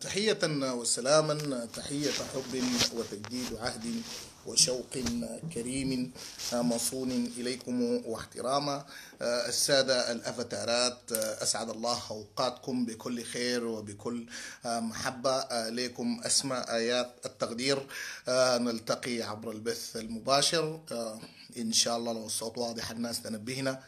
تحية وسلاما تحية حب وتجديد عهد وشوق كريم مصون إليكم واحتراما السادة الأفتارات أسعد الله أوقاتكم بكل خير وبكل محبة لكم أسمى آيات التقدير نلتقي عبر البث المباشر إن شاء الله لو الصوت واضح الناس تنبهنا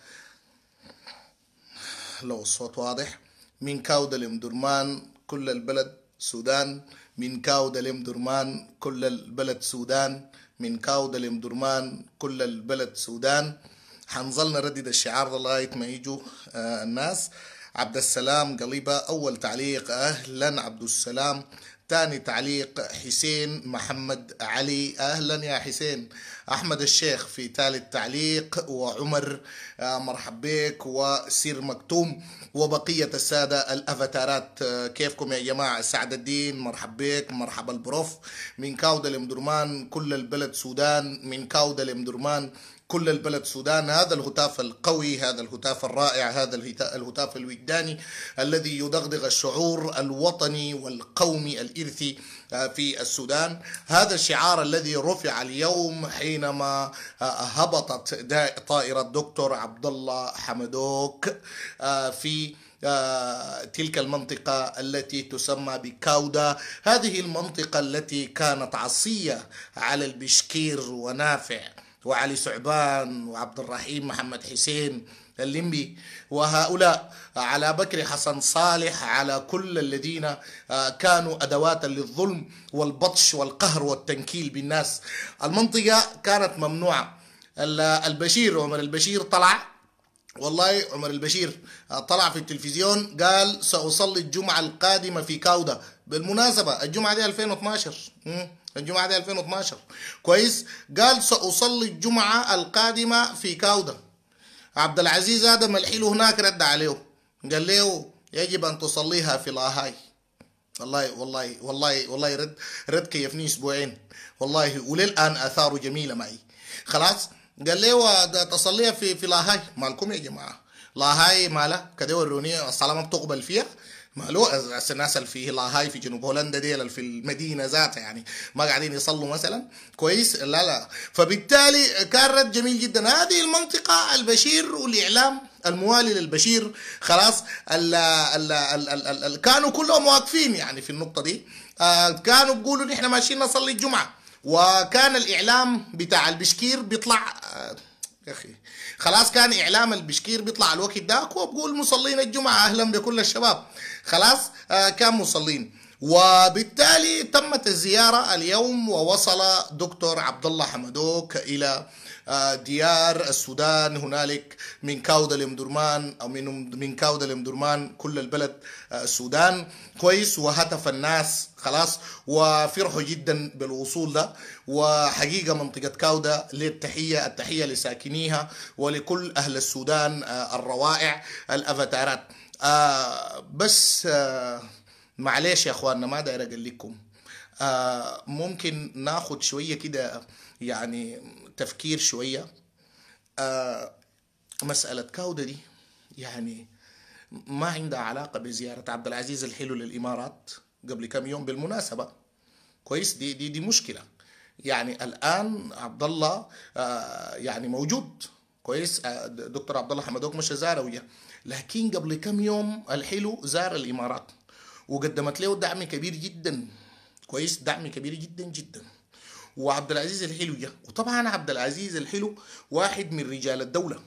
لو الصوت واضح من كاودة لمدرمان كل البلد سودان من كاودا لم درمان كل البلد سودان من كاودا لم درمان كل البلد سودان حنظلنا ردد الشعار لغاية ما يجوا آه، الناس عبد السلام قليبة أول تعليق أهلا عبد السلام تاني تعليق حسين محمد علي أهلا يا حسين أحمد الشيخ في ثالث تعليق وعمر آه، مرحب بك وسير مكتوم وبقية السادة الأفاتارات آه، كيفكم يا جماعة سعد الدين مرحب بك مرحبا البروف من كاودا لمدرمان كل البلد سودان من كاودا لمدرمان كل البلد سودان هذا الهتاف القوي هذا الهتاف الرائع هذا الهتاف الوجداني الذي يدغدغ الشعور الوطني والقومي الإرثي آه، في السودان هذا الشعار الذي رفع اليوم حينما آه، هبطت طائرة دكتور عبد الله حمدوك آه، في تلك المنطقة التي تسمى بكاودا هذه المنطقة التي كانت عصية على البشكير ونافع وعلي ثعبان وعبد الرحيم محمد حسين الليمبي وهؤلاء على بكر حسن صالح على كل الذين آه، كانوا أدواتا للظلم والبطش والقهر والتنكيل بالناس المنطقة كانت ممنوعة البشير عمر البشير طلع والله عمر البشير آه، طلع في التلفزيون قال سأصلي الجمعة القادمة في كاودة بالمناسبة الجمعة دي 2012 الجمعة دي 2012 كويس قال سأصلي الجمعة القادمة في كاودا عبد العزيز آدم الحيل هناك رد عليه قال له يجب أن تصليها في الأهاي والله والله والله والله رد رد كيفني اسبوعين والله وللان اثاره جميله معي خلاص قال لي تصليها في في لاهاي مالكم يا جماعه لاهاي مالها كده وروني الصلاه ما بتقبل فيها مالو الناس اللي في لاهاي في جنوب هولندا دي في المدينه ذاتها يعني ما قاعدين يصلوا مثلا كويس لا لا فبالتالي كان رد جميل جدا هذه المنطقه البشير والاعلام الموالي للبشير خلاص الـ الـ الـ الـ الـ الـ كانوا كلهم واقفين يعني في النقطه دي آه، كانوا بيقولوا نحن ماشيين نصلي الجمعه وكان الاعلام بتاع البشكير بيطلع آه، يا اخي خلاص كان اعلام البشكير بيطلع الوقت داك وبقول مصلين الجمعه اهلا بكل الشباب خلاص آه كان مصلين وبالتالي تمت الزياره اليوم ووصل دكتور عبد الله حمدوك الى آه، ديار السودان هنالك من كاودة لمدرمان أو من من كاودة لمدرمان كل البلد آه، السودان كويس وهتف الناس خلاص وفرحوا جدا بالوصول ده وحقيقة منطقة كاودة للتحية التحية لساكنيها ولكل أهل السودان آه، الروائع الأفاتارات بس معليش يا اخواننا ما داير اقول لكم ممكن ناخد شويه كده يعني تفكير شويه آه مساله كاودا دي يعني ما عندها علاقه بزياره عبد العزيز الحلو للامارات قبل كم يوم بالمناسبه كويس دي دي دي مشكله يعني الان عبد الله آه يعني موجود كويس آه، دكتور عبد الله حمدوك مشى ويا لكن قبل كم يوم الحلو زار الامارات وقدمت له دعم كبير جدا كويس دعم كبير جدا جدا وعبد العزيز الحلو وطبعا عبد العزيز الحلو واحد من رجال الدوله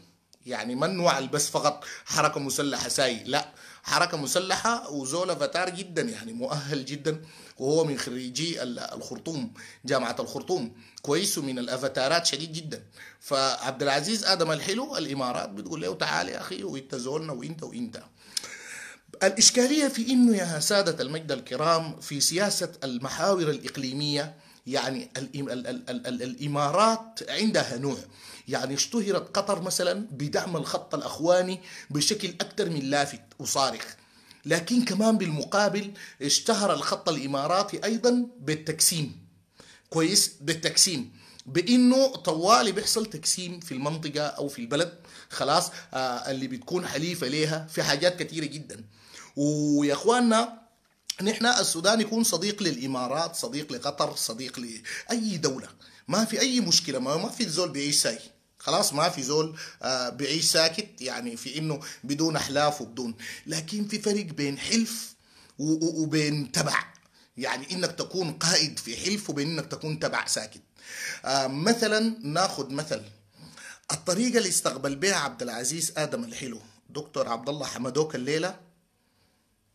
يعني ما نوع بس فقط حركه مسلحه ساي لا حركه مسلحه وزولا فتار جدا يعني مؤهل جدا وهو من خريجي الخرطوم جامعه الخرطوم كويس من الافاتارات شديد جدا فعبد العزيز ادم الحلو الامارات بتقول له تعال يا اخي وانت زولنا وانت وانت الاشكاليه في انه يا ساده المجد الكرام في سياسه المحاور الاقليميه يعني ال ال ال الإمارات عندها نوع يعني اشتهرت قطر مثلا بدعم الخط الأخواني بشكل أكثر من لافت وصارخ لكن كمان بالمقابل اشتهر الخط الإماراتي أيضا بالتقسيم كويس بالتقسيم بانه طوالي بيحصل تقسيم في المنطقه او في البلد خلاص آه، اللي بتكون حليفه ليها في حاجات كثيره جدا ويا اخواننا ان احنا السودان يكون صديق للامارات صديق لقطر صديق لاي دوله ما في اي مشكله ما, ما في زول بيعيش ساي خلاص ما في زول آه، بيعيش ساكت يعني في انه بدون احلاف وبدون لكن في فرق بين حلف وبين تبع يعني انك تكون قائد في حلف وبين انك تكون تبع ساكت آه، مثلا ناخذ مثل الطريقه اللي استقبل بها عبد العزيز ادم الحلو دكتور عبد الله حمدوك الليله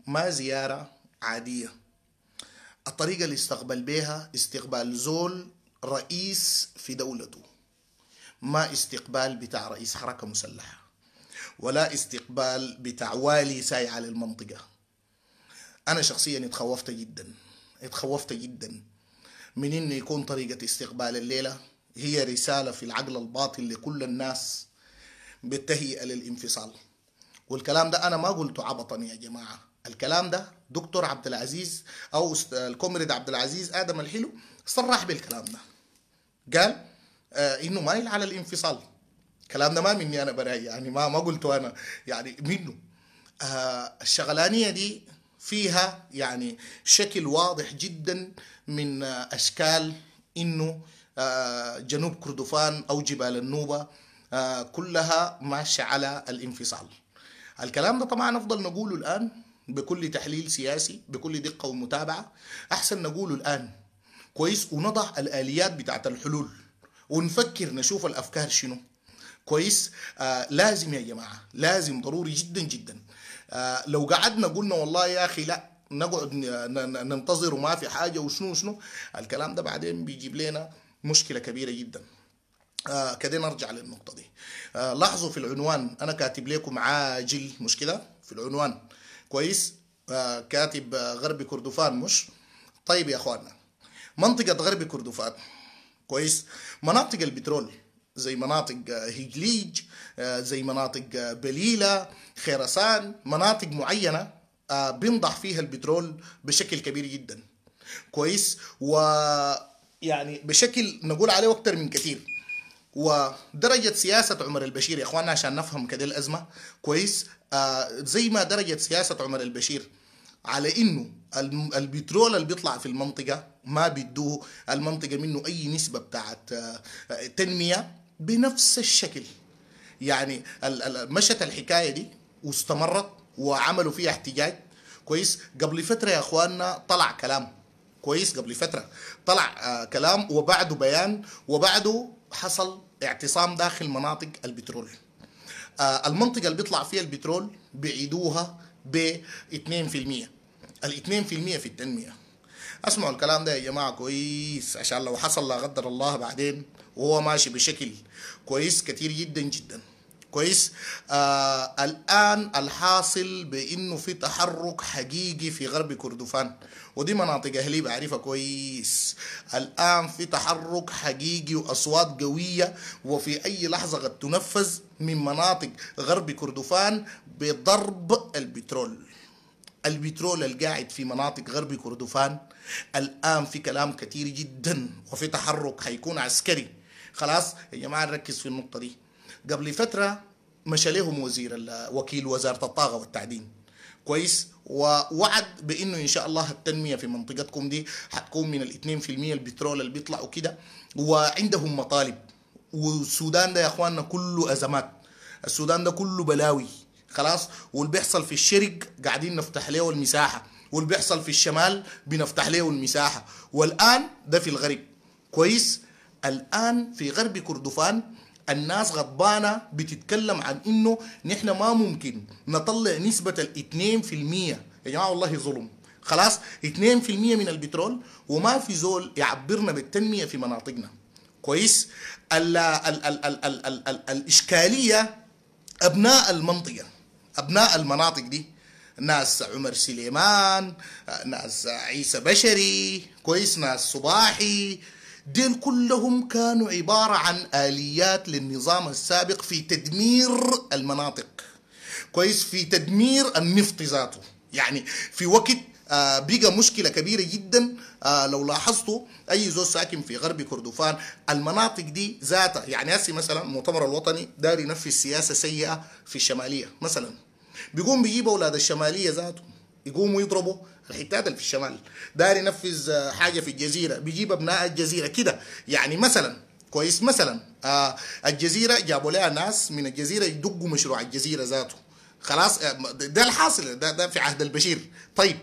ما زياره عادية الطريقة اللي استقبل بها استقبال زول رئيس في دولته ما استقبال بتاع رئيس حركة مسلحة ولا استقبال بتاع والي ساي على المنطقة أنا شخصيا اتخوفت جدا اتخوفت جدا من إنه يكون طريقة استقبال الليلة هي رسالة في العقل الباطن لكل الناس بالتهيئة للانفصال والكلام ده أنا ما قلته عبطا يا جماعة الكلام ده دكتور عبد العزيز او الكومريد عبد العزيز ادم الحلو صرح بالكلام ده قال آه انه مايل على الانفصال الكلام ده ما مني انا براي يعني ما ما قلته انا يعني منه آه الشغلانيه دي فيها يعني شكل واضح جدا من آه اشكال انه آه جنوب كردفان او جبال النوبه آه كلها ماشيه على الانفصال الكلام ده طبعا افضل نقوله الان بكل تحليل سياسي بكل دقة ومتابعة أحسن نقوله الآن كويس ونضع الآليات بتاعت الحلول ونفكر نشوف الأفكار شنو كويس آه لازم يا جماعة لازم ضروري جدا جدا آه لو قعدنا قلنا والله يا أخي لا نقعد ننتظر وما في حاجة وشنو شنو الكلام ده بعدين بيجيب لنا مشكلة كبيرة جدا آه كده نرجع للنقطة دي آه لاحظوا في العنوان أنا كاتب لكم عاجل مش كده في العنوان كويس آه، كاتب آه، غربي كردفان مش طيب يا اخواننا منطقة غربي كردفان كويس مناطق البترول زي مناطق آه، هجليج زي مناطق بليلة خيرسان مناطق معينة بينضح فيها البترول بشكل كبير جدا كويس و يعني بشكل نقول عليه أكثر من كثير ودرجة سياسة عمر البشير يا اخواننا عشان نفهم كده الأزمة كويس آه زي ما درجة سياسة عمر البشير على انه البترول اللي بيطلع في المنطقة ما بيدوه المنطقة منه أي نسبة بتاعت آه، تنمية بنفس الشكل يعني مشت الحكاية دي واستمرت وعملوا فيها احتجاج كويس قبل فترة يا اخواننا طلع كلام كويس قبل فترة طلع آه، كلام وبعده بيان وبعده حصل اعتصام داخل مناطق البترول آه، المنطقة اللي بيطلع فيها البترول بيعيدوها ب 2% ال 2% في التنمية اسمعوا الكلام ده يا جماعة كويس عشان لو حصل لا قدر الله بعدين وهو ماشي بشكل كويس كتير جدا جدا كويس آه الان الحاصل بانه في تحرك حقيقي في غرب كردفان ودي مناطق اهلي بعرفها كويس الان في تحرك حقيقي واصوات قويه وفي اي لحظه قد تنفذ من مناطق غرب كردفان بضرب البترول البترول القاعد في مناطق غرب كردفان الان في كلام كثير جدا وفي تحرك حيكون عسكري خلاص يا جماعه نركز في النقطه دي قبل فتره مشى لهم وزير وكيل وزاره الطاقه والتعدين كويس ووعد بانه ان شاء الله التنميه في منطقتكم دي حتكون من ال 2% البترول اللي بيطلع وكده وعندهم مطالب والسودان ده يا اخواننا كله ازمات السودان ده كله بلاوي خلاص واللي بيحصل في الشرق قاعدين نفتح له المساحه واللي بيحصل في الشمال بنفتح له المساحه والان ده في الغرب كويس الان في غرب كردفان الناس غضبانة بتتكلم عن انه نحن ما ممكن نطلع نسبة الاثنين في المية يا جماعة والله ظلم خلاص 2% من البترول وما في زول يعبرنا بالتنمية في مناطقنا كويس الـ الـ الـ الـ الـ الـ الـ الإشكالية أبناء المنطقة أبناء المناطق دي ناس عمر سليمان ناس عيسى بشري كويس ناس صباحي دين كلهم كانوا عبارة عن آليات للنظام السابق في تدمير المناطق كويس في تدمير النفط ذاته يعني في وقت آه، بقى مشكلة كبيرة جدا آه، لو لاحظتوا أي زوج ساكن في غرب كردفان المناطق دي ذاتها يعني هسي مثلا المؤتمر الوطني داري ينفذ سياسة سيئة في الشمالية مثلا بيقوم بيجيب أولاد الشمالية ذاته يقوموا يضربوا الحتات اللي في الشمال داير ينفذ آه، حاجه في الجزيره بيجيب ابناء الجزيره كده يعني مثلا كويس مثلا آه الجزيره جابوا لها ناس من الجزيره يدقوا مشروع الجزيره ذاته خلاص آه، ده الحاصل ده, ده في عهد البشير طيب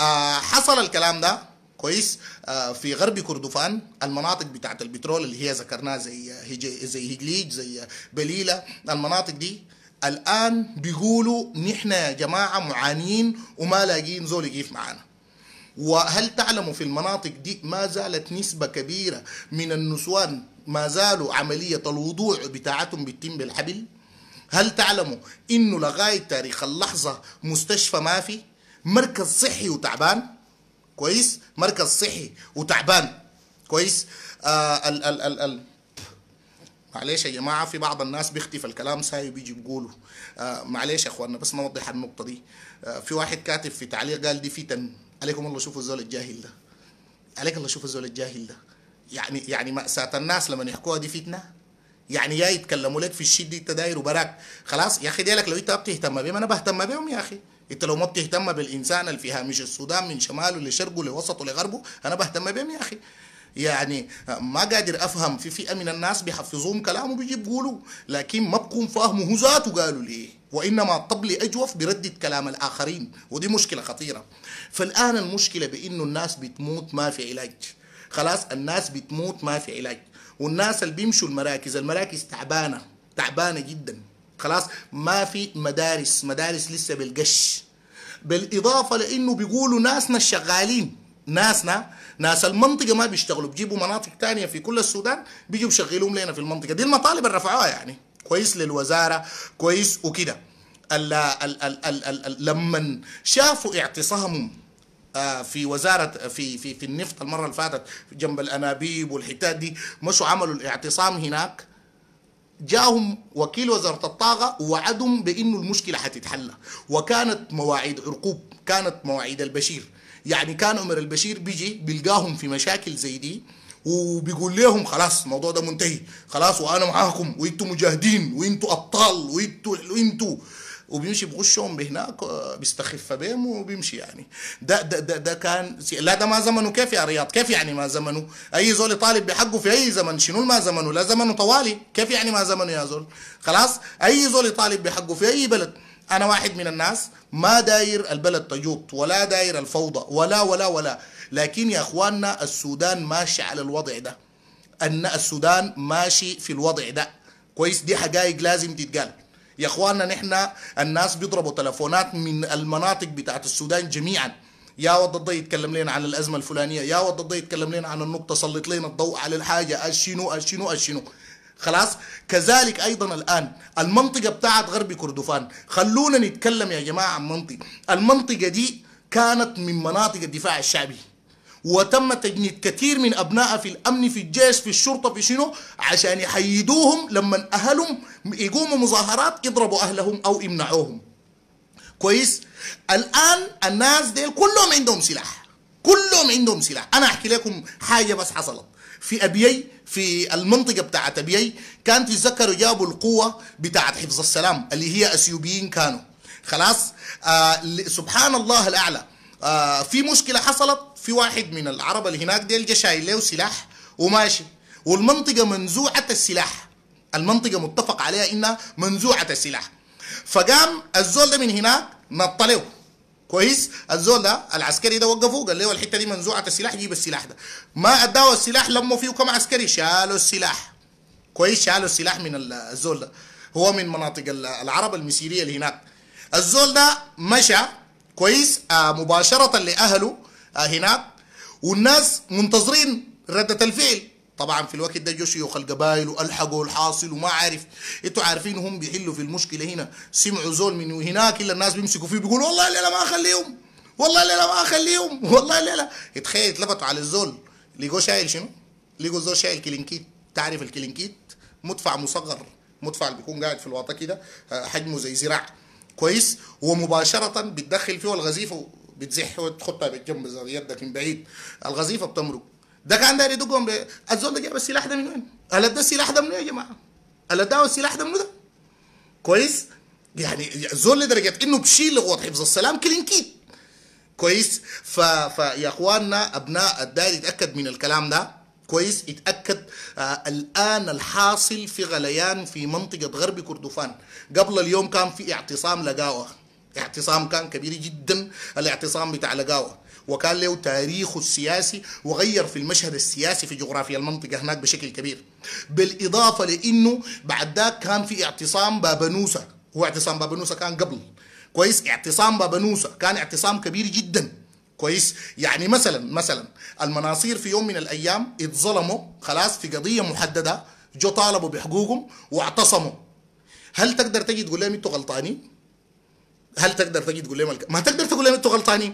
آه حصل الكلام ده كويس آه في غرب كردفان المناطق بتاعت البترول اللي هي ذكرناها زي آه، زي هجليج زي بليله المناطق دي الان بيقولوا نحن يا جماعه معانيين وما لاقيين زول يقيف معانا وهل تعلموا في المناطق دي ما زالت نسبه كبيره من النسوان ما زالوا عمليه الوضوع بتاعتهم بتتم بالحبل هل تعلموا انه لغايه تاريخ اللحظه مستشفى ما في مركز صحي وتعبان كويس مركز صحي وتعبان كويس آه ال ال ال ال معلش يا جماعه في بعض الناس بيختفى الكلام ساي وبيجي بيقوله آه معلش يا اخواننا بس نوضح النقطه دي آه في واحد كاتب في تعليق قال دي فتن عليكم الله شوفوا الزول الجاهل ده عليك الله شوفوا الزول الجاهل ده يعني يعني مأساة الناس لما يحكوها دي فتنه يعني يا يتكلموا لك في الشيء دي انت داير وبراك خلاص يا اخي ديلك لو انت بتهتم بهم انا بهتم بهم يا اخي انت لو ما بتهتم بالانسان اللي في هامش السودان من شماله لشرقه لوسطه لغربه انا بهتم بهم يا اخي يعني ما قادر افهم في فئه من الناس بيحفظوهم كلام وبيجي بيقولوا لكن ما بكون فاهمه هو ذاته قالوا ليه وانما الطبل اجوف بردد كلام الاخرين ودي مشكله خطيره فالان المشكله بانه الناس بتموت ما في علاج خلاص الناس بتموت ما في علاج والناس اللي بيمشوا المراكز المراكز تعبانه تعبانه جدا خلاص ما في مدارس مدارس لسه بالقش بالاضافه لانه بيقولوا ناسنا الشغالين ناسنا ناس المنطقه ما بيشتغلوا بيجيبوا مناطق تانية في كل السودان بيجوا بيشغلوهم لنا في المنطقه دي المطالب اللي رفعوها يعني كويس للوزاره كويس وكده لما شافوا اعتصامهم آه، في وزاره في في في النفط المره اللي فاتت جنب الانابيب والحتات دي مشوا عملوا الاعتصام هناك جاهم وكيل وزاره الطاقه ووعدهم بانه المشكله حتتحل وكانت مواعيد عرقوب كانت مواعيد البشير يعني كان عمر البشير بيجي بيلقاهم في مشاكل زي دي وبيقول لهم خلاص الموضوع ده منتهي خلاص وانا معاكم وانتوا مجاهدين وانتوا ابطال وانتوا وانتوا وبيمشي بغشهم بهناك آه، بيستخف بهم وبيمشي يعني ده ده ده, ده كان لا ده ما زمنه كيف يا رياض كيف يعني ما زمنه اي زول يطالب بحقه في اي زمن شنو ما زمنه لا زمنه طوالي كيف يعني ما زمنه يا زول خلاص اي زول يطالب بحقه في اي بلد انا واحد من الناس ما داير البلد تجوط ولا داير الفوضى ولا ولا ولا لكن يا اخواننا السودان ماشي على الوضع ده ان السودان ماشي في الوضع ده كويس دي حقائق لازم تتقال يا اخواننا نحن الناس بيضربوا تلفونات من المناطق بتاعت السودان جميعا يا ود الضي يتكلم لنا عن الازمه الفلانيه يا ود الضي يتكلم لنا عن النقطه سلط لنا الضوء على الحاجه الشنو الشنو الشنو خلاص كذلك ايضا الان المنطقه بتاعت غرب كردفان خلونا نتكلم يا جماعه عن منطقه المنطقه دي كانت من مناطق الدفاع الشعبي وتم تجنيد كثير من ابنائها في الامن في الجيش في الشرطه في شنو عشان يحيدوهم لما اهلهم يقوموا مظاهرات يضربوا اهلهم او يمنعوهم كويس الان الناس دي كلهم عندهم سلاح كلهم عندهم سلاح انا احكي لكم حاجه بس حصلت في ابيي في المنطقة بتاعت أبيي كانت تذكروا جابوا القوة بتاعت حفظ السلام اللي هي أثيوبيين كانوا خلاص آه سبحان الله الأعلى آه في مشكلة حصلت في واحد من العرب اللي هناك ديل جا شايل له سلاح وماشي والمنطقة منزوعة السلاح المنطقة متفق عليها إنها منزوعة السلاح فقام الزول ده من هناك نطلوه كويس الزول ده العسكري ده وقفوه قال له الحته دي منزوعه السلاح جيب السلاح ده ما اداه السلاح لموا فيه كم عسكري شالوا السلاح كويس شالوا السلاح من الزول ده هو من مناطق العرب المسيريه اللي هناك الزول ده مشى كويس آه مباشره لاهله آه هناك والناس منتظرين رده الفعل طبعا في الوقت ده جو شيوخ القبائل والحقوا الحاصل وما عارف انتوا عارفين هم بيحلوا في المشكله هنا سمعوا زول من هناك الا الناس بيمسكوا فيه بيقولوا والله الليله ما اخليهم والله الليله ما اخليهم والله الليله تخيل اتلبطوا على الزول لقوا شايل شنو؟ لقوا الزول شايل كلينكيت تعرف الكلينكيت مدفع مصغر مدفع اللي بيكون قاعد في الواطه كده آه، حجمه زي زراع كويس ومباشره بتدخل فيه الغزيفه بتزح وتحطها بالجنب يدك من بعيد الغزيفه بتمرق ده كان داير يدقهم الزول ده جاب السلاح ده من وين؟ قال ده السلاح ده منو يا جماعه؟ قال ده السلاح ده منو ده؟ كويس؟ يعني الزول لدرجه انه بشيل لغوه حفظ السلام كلينكيت كويس ف... فيا اخواننا ابناء الدائره يتاكد من الكلام ده كويس يتاكد آه الان الحاصل في غليان في منطقه غرب كردفان قبل اليوم كان في اعتصام لقاوه اعتصام كان كبير جدا الاعتصام بتاع لقاوه وكان له تاريخه السياسي وغير في المشهد السياسي في جغرافيا المنطقه هناك بشكل كبير بالاضافه لانه بعد ذاك كان في اعتصام بابنوسه هو اعتصام بابنوسه كان قبل كويس اعتصام بابنوسه كان اعتصام كبير جدا كويس يعني مثلا مثلا المناصير في يوم من الايام اتظلموا خلاص في قضيه محدده جو طالبوا بحقوقهم واعتصموا هل تقدر تجي تقول لهم انتوا غلطانين؟ هل تقدر تجي تقول لهم ما تقدر تقول لهم انتوا غلطانين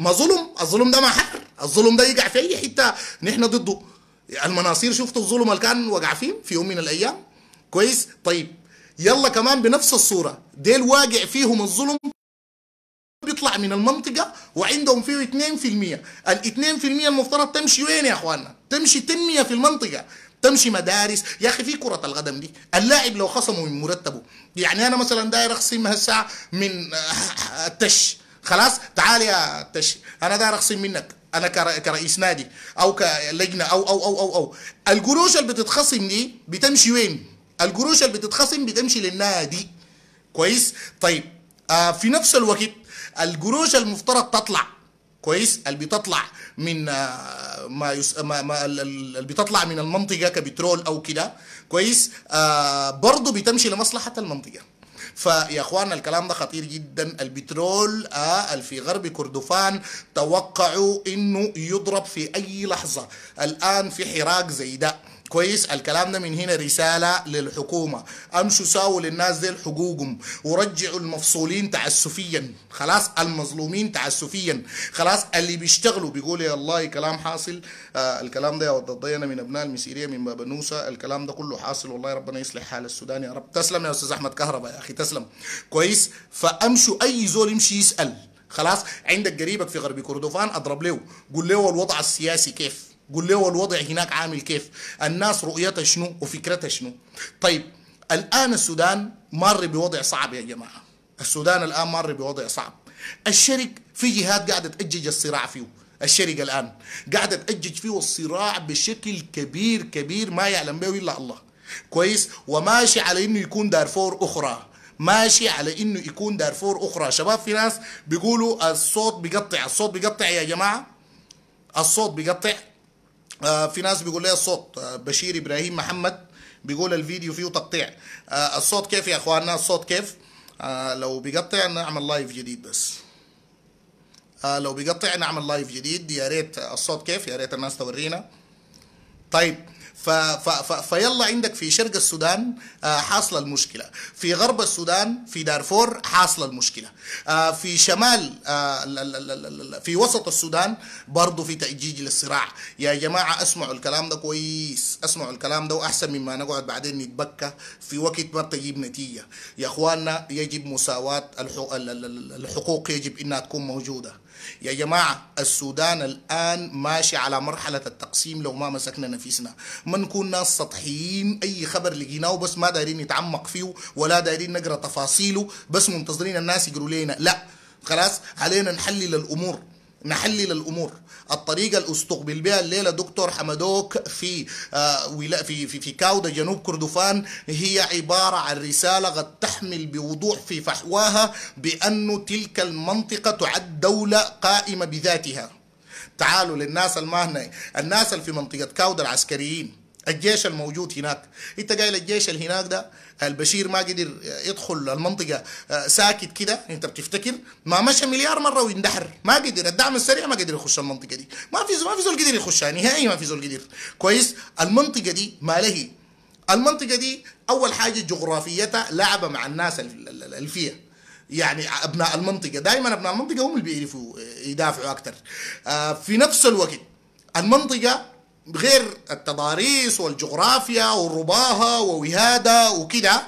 ما ظلم الظلم ده ما حر الظلم ده يقع في اي حته نحن ضده المناصير شفتوا الظلم اللي كان وقع فيه في يوم من الايام كويس طيب يلا كمان بنفس الصوره ديل واقع فيهم الظلم بيطلع من المنطقة وعندهم فيه 2% ال 2% المفترض تمشي وين يا اخواننا تمشي تنمية في المنطقة تمشي مدارس يا اخي في كرة القدم دي اللاعب لو خصمه من مرتبه يعني انا مثلا داير اخصم هسه من التش خلاص تعال يا تش انا داير اخصم منك انا كرئيس نادي او كلجنه او او او او او القروش اللي بتتخصم دي بتمشي وين؟ القروش اللي بتتخصم بتمشي للنادي كويس؟ طيب آه في نفس الوقت القروش المفترض تطلع كويس اللي بتطلع من آه ما, يس... ما, ما اللي بتطلع من المنطقه كبترول او كده كويس آه برضه بتمشي لمصلحه المنطقه فيا اخوانا الكلام ده خطير جدا البترول آه في غرب كردفان توقعوا انه يضرب في اي لحظه الان في حراك زي ده كويس الكلام ده من هنا رسالة للحكومة امشوا ساووا للناس ذي حقوقهم ورجعوا المفصولين تعسفيا خلاص المظلومين تعسفيا خلاص اللي بيشتغلوا بيقولوا يا الله كلام حاصل آه الكلام ده يا ود من ابناء المسيرية من باب نوسة الكلام ده كله حاصل والله ربنا يصلح حال السودان يا رب تسلم يا استاذ احمد كهرباء يا اخي تسلم كويس فامشوا اي زول يمشي يسأل خلاص عندك قريبك في غرب كردوفان اضرب له قول له الوضع السياسي كيف قول له الوضع هناك عامل كيف الناس رؤيتها شنو وفكرتها شنو طيب الآن السودان مر بوضع صعب يا جماعة السودان الآن مر بوضع صعب الشرك في جهات قاعدة تأجج الصراع فيه الشرك الآن قاعدة تأجج فيه الصراع بشكل كبير كبير ما يعلم به إلا الله كويس وماشي على إنه يكون دارفور أخرى ماشي على إنه يكون دارفور أخرى شباب في ناس بيقولوا الصوت بيقطع الصوت بيقطع يا جماعة الصوت بيقطع آه، في ناس بيقول لي الصوت آه، بشير ابراهيم محمد بيقول الفيديو فيه تقطيع آه، الصوت كيف يا اخواننا الصوت كيف لو بيقطع نعمل لايف جديد بس لو بيقطع نعمل لايف جديد يا ريت الصوت كيف يا ريت الناس تورينا طيب ف ف ف فيلا عندك في شرق السودان آه، حاصله المشكله في غرب السودان في دارفور حاصله المشكله آه، في شمال آه، في وسط السودان برضه في تأجيج للصراع يا جماعه اسمعوا الكلام ده كويس اسمعوا الكلام ده واحسن مما نقعد بعدين نتبكى في وقت ما تجيب نتيجه يا اخواننا يجب مساواه الحقوق يجب انها تكون موجوده يا جماعة السودان الآن ماشي على مرحلة التقسيم لو ما مسكنا نفسنا ما نكون ناس سطحيين أي خبر لقيناه بس ما دايرين نتعمق فيه ولا دايرين نقرأ تفاصيله بس منتظرين الناس يقولوا لينا لا خلاص علينا نحلل الأمور نحلل الامور الطريقه اللي استقبل بها الليله دكتور حمدوك في آه في في, في كاودا جنوب كردفان هي عباره عن رساله قد تحمل بوضوح في فحواها بأن تلك المنطقه تعد دوله قائمه بذاتها تعالوا للناس المهنة الناس اللي في منطقه كاودا العسكريين الجيش الموجود هناك انت قايل الجيش اللي هناك ده البشير ما قدر يدخل المنطقه آه، ساكت كده انت بتفتكر ما مشى مليار مره واندحر ما قدر الدعم السريع ما قدر يخش المنطقه دي ما في ما في زول قدر يخشها نهائي ما في زول قدر كويس المنطقه دي ما له المنطقه دي اول حاجه جغرافيتها لعبه مع الناس اللي فيها يعني ابناء المنطقه دائما ابناء المنطقه هم اللي بيعرفوا يدافعوا اكثر آه، في نفس الوقت المنطقه غير التضاريس والجغرافيا والرباها ووهادة وكده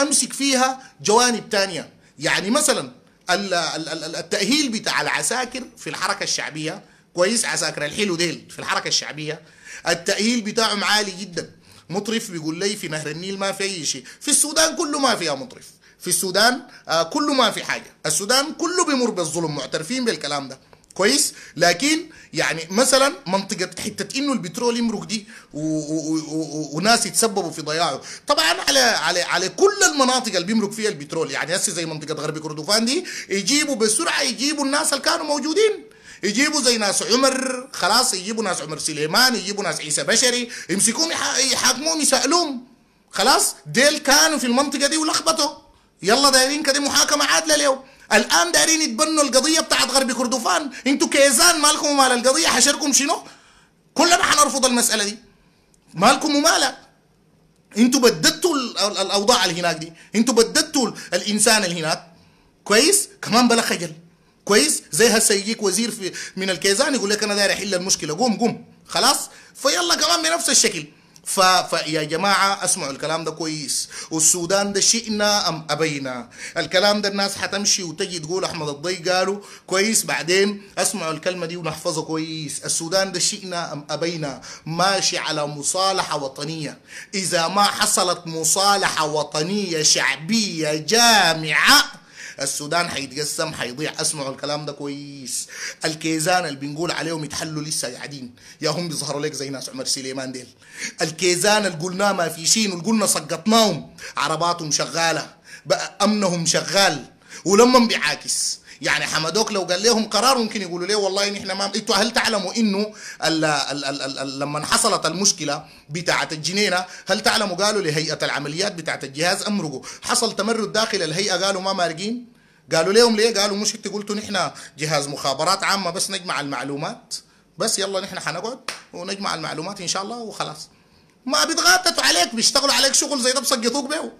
أمسك فيها جوانب تانية يعني مثلا التأهيل بتاع العساكر في الحركة الشعبية كويس عساكر الحلو ديل في الحركة الشعبية التأهيل بتاعهم عالي جدا مطرف بيقول لي في نهر النيل ما في أي شيء في السودان كله ما فيها مطرف في السودان آه، كله ما في حاجة السودان كله بيمر بالظلم معترفين بالكلام ده كويس لكن يعني مثلا منطقه حته انه البترول يمرق دي وناس يتسببوا في ضياعه طبعا على على على كل المناطق اللي بيمرق فيها البترول يعني هسه زي منطقه غربي كردفان دي يجيبوا بسرعه يجيبوا الناس اللي كانوا موجودين يجيبوا زي ناس عمر خلاص يجيبوا ناس عمر سليمان يجيبوا ناس عيسى بشري يمسكوهم يحاكموهم يسالوهم خلاص ديل كانوا في المنطقه دي ولخبطوا يلا دايرين كده محاكمه عادله اليوم الان دايرين يتبنوا القضيه بتاعت غرب كردفان انتوا كيزان مالكم ومال القضيه حشركم شنو كلنا حنرفض المساله دي مالكم ومالا انتوا بددتوا الاوضاع اللي هناك دي انتوا بددتوا الانسان اللي هناك كويس كمان بلا خجل كويس زي هسه يجيك وزير في من الكيزان يقول لك انا داير احل المشكله قوم قوم خلاص فيلا كمان بنفس الشكل ف... فيا جماعة اسمعوا الكلام ده كويس والسودان ده شئنا أم أبينا الكلام ده الناس حتمشي وتجي تقول أحمد الضي قالوا كويس بعدين اسمعوا الكلمة دي ونحفظها كويس السودان ده شئنا أم أبينا ماشي على مصالحة وطنية إذا ما حصلت مصالحة وطنية شعبية جامعة السودان حيتقسم حيضيع اسمعوا الكلام ده كويس الكيزان اللي بنقول عليهم يتحلوا لسه قاعدين يا هم بيظهروا لك زي ناس عمر سليمان ديل الكيزان اللي قلناه ما في شين واللي قلنا سقطناهم عرباتهم شغاله بقى امنهم شغال ولما بيعاكس يعني حمدوك لو قال لهم قرار ممكن يقولوا ليه والله نحن ما انتوا هل تعلموا انه الـ الـ الـ الـ الـ لما حصلت المشكله بتاعه الجنينه هل تعلموا قالوا لهيئه العمليات بتاعه الجهاز امرقوا حصل تمرد داخل الهيئه قالوا ما مارقين قالوا لهم ليه قالوا مش انت قلتوا نحن جهاز مخابرات عامه بس نجمع المعلومات بس يلا نحن حنقعد ونجمع المعلومات ان شاء الله وخلاص ما بيتغطوا عليك بيشتغلوا عليك شغل زي ده بسقطوك بيه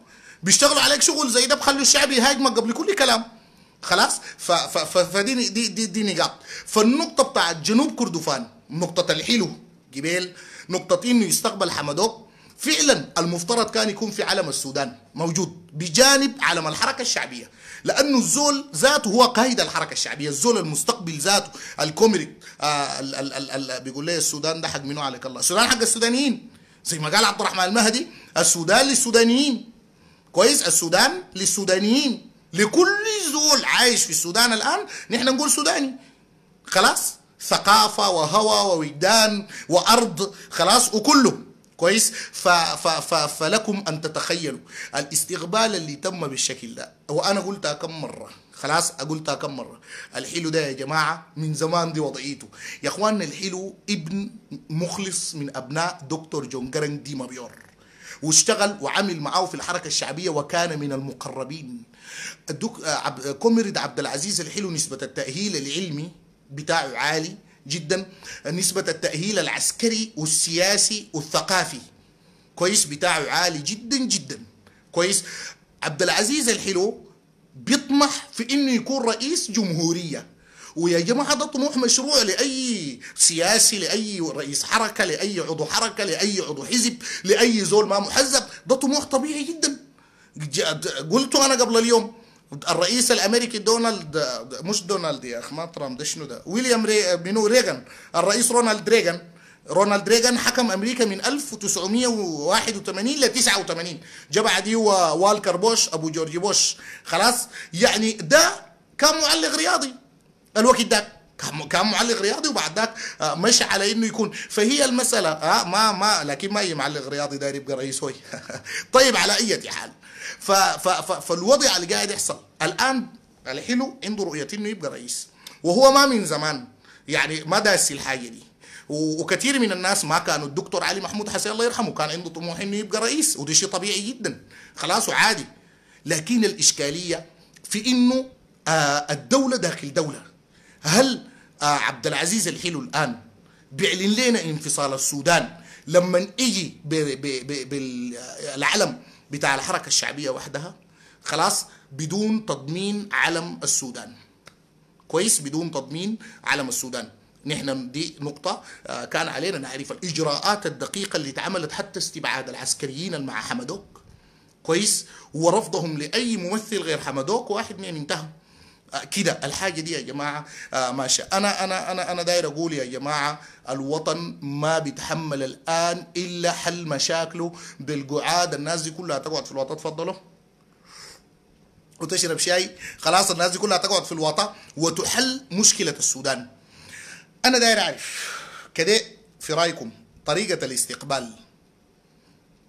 بيشتغلوا عليك شغل زي ده بخلوا الشعب يهاجمك قبل كل كلام خلاص ف ف ف فدي دي دي, دي نقاط فالنقطه بتاعت جنوب كردفان نقطه الحلو جبال نقطه انه يستقبل حمدوك فعلا المفترض كان يكون في علم السودان موجود بجانب علم الحركة الشعبية لأنه الزول ذاته هو قائد الحركة الشعبية الزول المستقبل ذاته الكوميريك آه بيقول لي السودان ده حق منو عليك الله السودان حق السودانيين زي ما قال عبد الرحمن المهدي السودان للسودانيين كويس السودان للسودانيين لكل زول عايش في السودان الآن نحن نقول سوداني خلاص ثقافة وهوى ووجدان وأرض خلاص وكله كويس ف ف ف فلكم أن تتخيلوا الاستقبال اللي تم بالشكل ده وأنا قلتها كم مرة خلاص قلتها كم مرة الحلو ده يا جماعة من زمان دي وضعيته يا اخواننا الحلو ابن مخلص من أبناء دكتور جون جرانج دي مابيور واشتغل وعمل معاه في الحركة الشعبية وكان من المقربين الدك... آه، عب... آه، كومريد عبد العزيز الحلو نسبة التأهيل العلمي بتاعه عالي جدا نسبة التأهيل العسكري والسياسي والثقافي كويس بتاعه عالي جدا جدا كويس عبد العزيز الحلو بيطمح في انه يكون رئيس جمهوريه ويا جماعه ده طموح مشروع لاي سياسي لاي رئيس حركه لاي عضو حركه لاي عضو حزب لاي زول ما محزب ده طموح طبيعي جدا قلته انا قبل اليوم الرئيس الامريكي دونالد مش دونالد يا اخ ما ترامب ده شنو ده ويليام ري منو ريغان الرئيس رونالد ريغان رونالد ريغان حكم امريكا من 1981 ل 89 جا بعديه والكر بوش ابو جورج بوش خلاص يعني ده كان معلق رياضي الوقت ده كان معلق رياضي وبعد ذاك آه، مشى على انه يكون فهي المساله آه ما ما لكن ما هي معلق رياضي داير يبقى رئيس هوي طيب على اي حال ف ف ف فالوضع اللي قاعد يحصل الان الحلو عنده رؤيتين انه يبقى رئيس وهو ما من زمان يعني ما داسي الحاجه دي وكثير من الناس ما كانوا الدكتور علي محمود حسين الله يرحمه كان عنده طموح انه يبقى رئيس وده شيء طبيعي جدا خلاص وعادي لكن الاشكاليه في انه آه الدوله داخل دوله هل آه عبد العزيز الحلو الان بيعلن لنا انفصال السودان لما يجي بالعلم بتاع الحركة الشعبية وحدها خلاص بدون تضمين علم السودان كويس بدون تضمين علم السودان نحن دي نقطة آه، كان علينا نعرف الإجراءات الدقيقة اللي اتعملت حتى استبعاد العسكريين مع حمدوك كويس ورفضهم لأي ممثل غير حمدوك واحد من انتهى كده الحاجه دي يا جماعه آه، ماشيه انا انا انا انا داير اقول يا جماعه الوطن ما بيتحمل الان الا حل مشاكله بالقعاد الناس دي كلها تقعد في الوطن تفضلوا وتشرب شاي خلاص الناس دي كلها تقعد في الوطن وتحل مشكله السودان انا داير اعرف كده في رايكم طريقه الاستقبال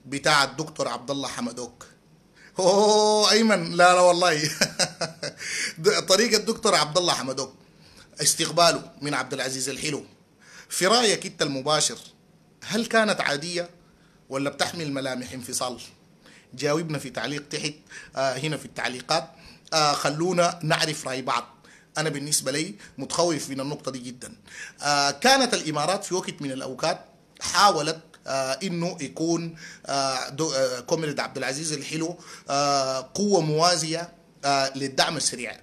بتاع الدكتور عبد الله حمدوك اوه ايمن لا لا والله طريقه دكتور عبد الله حمدوك استقباله من عبد العزيز الحلو في رايك انت المباشر هل كانت عاديه ولا بتحمل ملامح انفصال جاوبنا في تعليق تحت آه هنا في التعليقات آه خلونا نعرف راي بعض انا بالنسبه لي متخوف من النقطه دي جدا آه كانت الامارات في وقت من الاوقات حاولت آه انه يكون آه آه كوميرد عبد العزيز الحلو آه قوه موازيه آه، للدعم السريع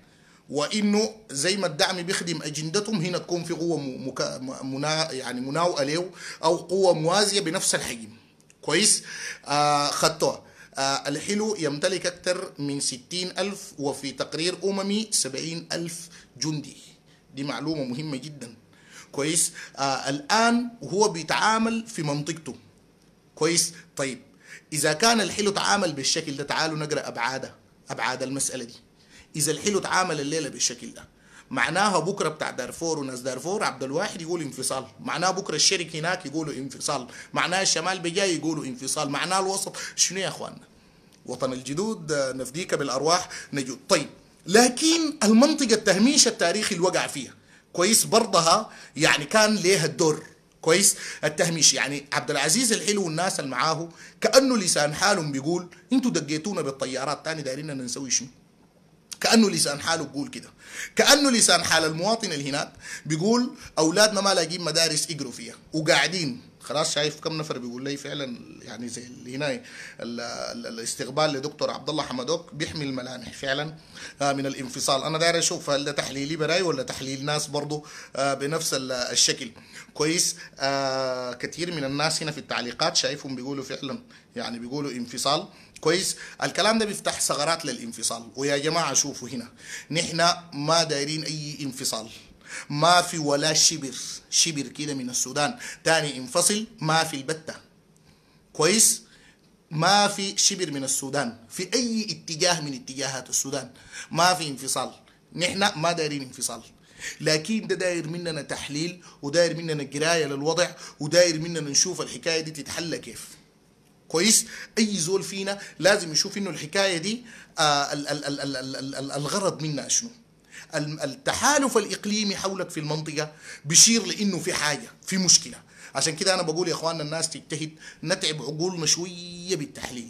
وانه زي ما الدعم بيخدم اجندتهم هنا تكون في قوه مكا منا يعني مناوئه له او قوه موازيه بنفس الحجم كويس آه آه الحلو يمتلك اكثر من 60 الف وفي تقرير اممي 70 الف جندي دي معلومه مهمه جدا كويس آه الان هو بيتعامل في منطقته كويس طيب اذا كان الحلو تعامل بالشكل ده تعالوا نقرا ابعاده ابعاد المساله دي اذا الحلو اتعامل الليله بالشكل ده معناها بكره بتاع دارفور وناس دارفور عبد الواحد يقول انفصال معناها بكره الشرك هناك يقولوا انفصال معناها الشمال بجاي يقولوا انفصال معناها الوسط شنو يا اخواننا وطن الجدود نفديك بالارواح نجود طيب لكن المنطقه التهميش التاريخي اللي وقع فيها كويس برضها يعني كان ليها الدور كويس التهميش يعني عبد العزيز الحلو والناس اللي معاه كانه لسان حالهم بيقول انتوا دقيتونا بالطيارات ثاني دايرين نسوي شنو كانه لسان حاله بيقول كده كانه لسان حال المواطن اللي هناك بيقول اولادنا ما لاقيين مدارس يقروا فيها وقاعدين خلاص شايف كم نفر بيقول لي فعلا يعني زي هنا الاستقبال لدكتور عبد الله حمدوك بيحمي الملامح فعلا آه، من الانفصال انا داير اشوف هل ده تحليلي براي ولا تحليل ناس برضه آه، بنفس الشكل كويس آه، كثير من الناس هنا في التعليقات شايفهم بيقولوا فعلا يعني بيقولوا انفصال كويس الكلام ده بيفتح ثغرات للانفصال ويا جماعه شوفوا هنا نحن ما دايرين اي انفصال ما في ولا شبر شبر كده من السودان تاني انفصل ما في البتة كويس ما في شبر من السودان في اي اتجاه من اتجاهات السودان ما في انفصال نحن ما دايرين انفصال لكن ده داير مننا تحليل وداير مننا قرايه للوضع وداير مننا نشوف الحكايه دي تتحلى كيف كويس اي زول فينا لازم يشوف انه الحكايه دي آه الغرض منها شنو التحالف الاقليمي حولك في المنطقه بيشير لانه في حاجه في مشكله عشان كده انا بقول يا اخواننا الناس تجتهد نتعب عقولنا شويه بالتحليل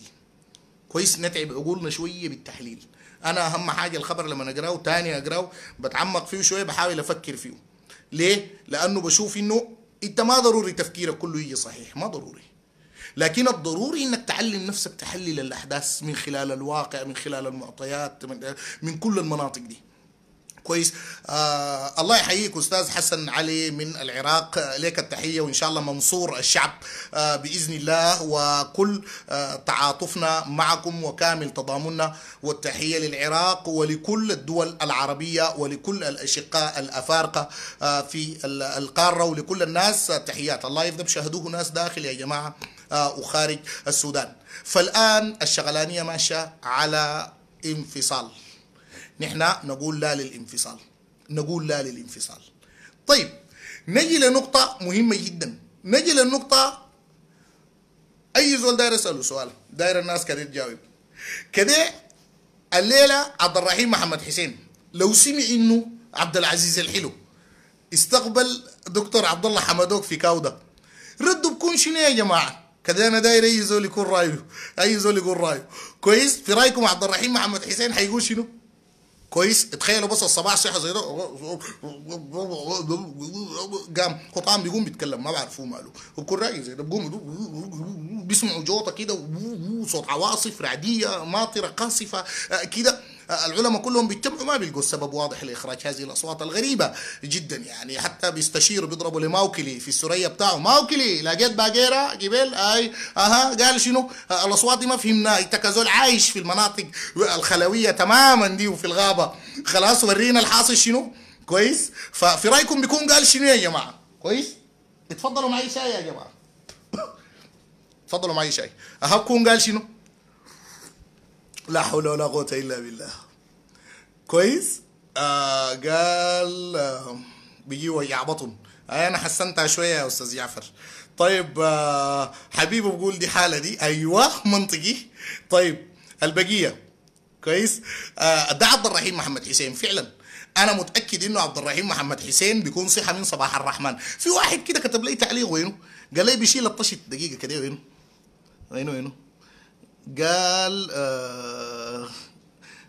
كويس نتعب عقولنا شويه بالتحليل انا اهم حاجه الخبر لما اقراه تاني اقراه بتعمق فيه شويه بحاول افكر فيه ليه لانه بشوف انه انت ما ضروري تفكيرك كله يجي صحيح ما ضروري لكن الضروري انك تعلم نفسك تحلل الاحداث من خلال الواقع من خلال المعطيات من كل المناطق دي كويس آه الله يحييك استاذ حسن علي من العراق لك التحيه وان شاء الله منصور الشعب آه باذن الله وكل آه تعاطفنا معكم وكامل تضامننا والتحيه للعراق ولكل الدول العربيه ولكل الاشقاء الافارقه آه في القاره ولكل الناس تحيات الله يفضل شاهدوه ناس داخل يا جماعه آه وخارج السودان فالان الشغلانيه ماشيه على انفصال نحن نقول لا للانفصال نقول لا للانفصال طيب نجي لنقطة مهمة جدا نجي للنقطة أي زول داير يسأله سؤال داير الناس كده تجاوب كده الليلة عبد الرحيم محمد حسين لو سمع إنه عبد العزيز الحلو استقبل دكتور عبد الله حمدوك في كاوده ردوا بكون شنو يا جماعه كده انا داير اي زول يكون رايه اي زول يقول رايه كويس في رايكم عبد الرحيم محمد حسين حيقول شنو كويس تخيلوا بس الصباح صحي زي ده قام هو بيقوم بيتكلم ما بعرف هو ماله وكل راي زي ده بيقوم بيسمعوا جوطه كده صوت عواصف رعديه ماطره قاصفه كده العلماء كلهم بيتبعوا ما بيلقوا السبب واضح لاخراج هذه الاصوات الغريبه جدا يعني حتى بيستشيروا بيضربوا لماوكلي في السريه بتاعه ماوكلي لقيت باجيرا جبل اي اها قال شنو الاصوات دي ما فهمناها انت كزول عايش في المناطق الخلويه تماما دي وفي الغابه خلاص ورينا الحاصل شنو كويس ففي رايكم بيكون قال شنو يا جماعه كويس اتفضلوا معي شاي يا جماعه اتفضلوا معي شاي اها بكون قال شنو لا حول ولا قوة إلا بالله كويس آه قال آه بيجي ويعبطن آه أنا حسنتها شوية يا أستاذ جعفر طيب آه حبيبه بقول دي حالة دي أيوه منطقي طيب البقية كويس آه ده عبد الرحيم محمد حسين فعلا انا متاكد انه عبد الرحيم محمد حسين بيكون صحه من صباح الرحمن في واحد كده كتب لي تعليق وينه قال لي بيشيل الطشت دقيقه كده وينه وينه وينه قال آه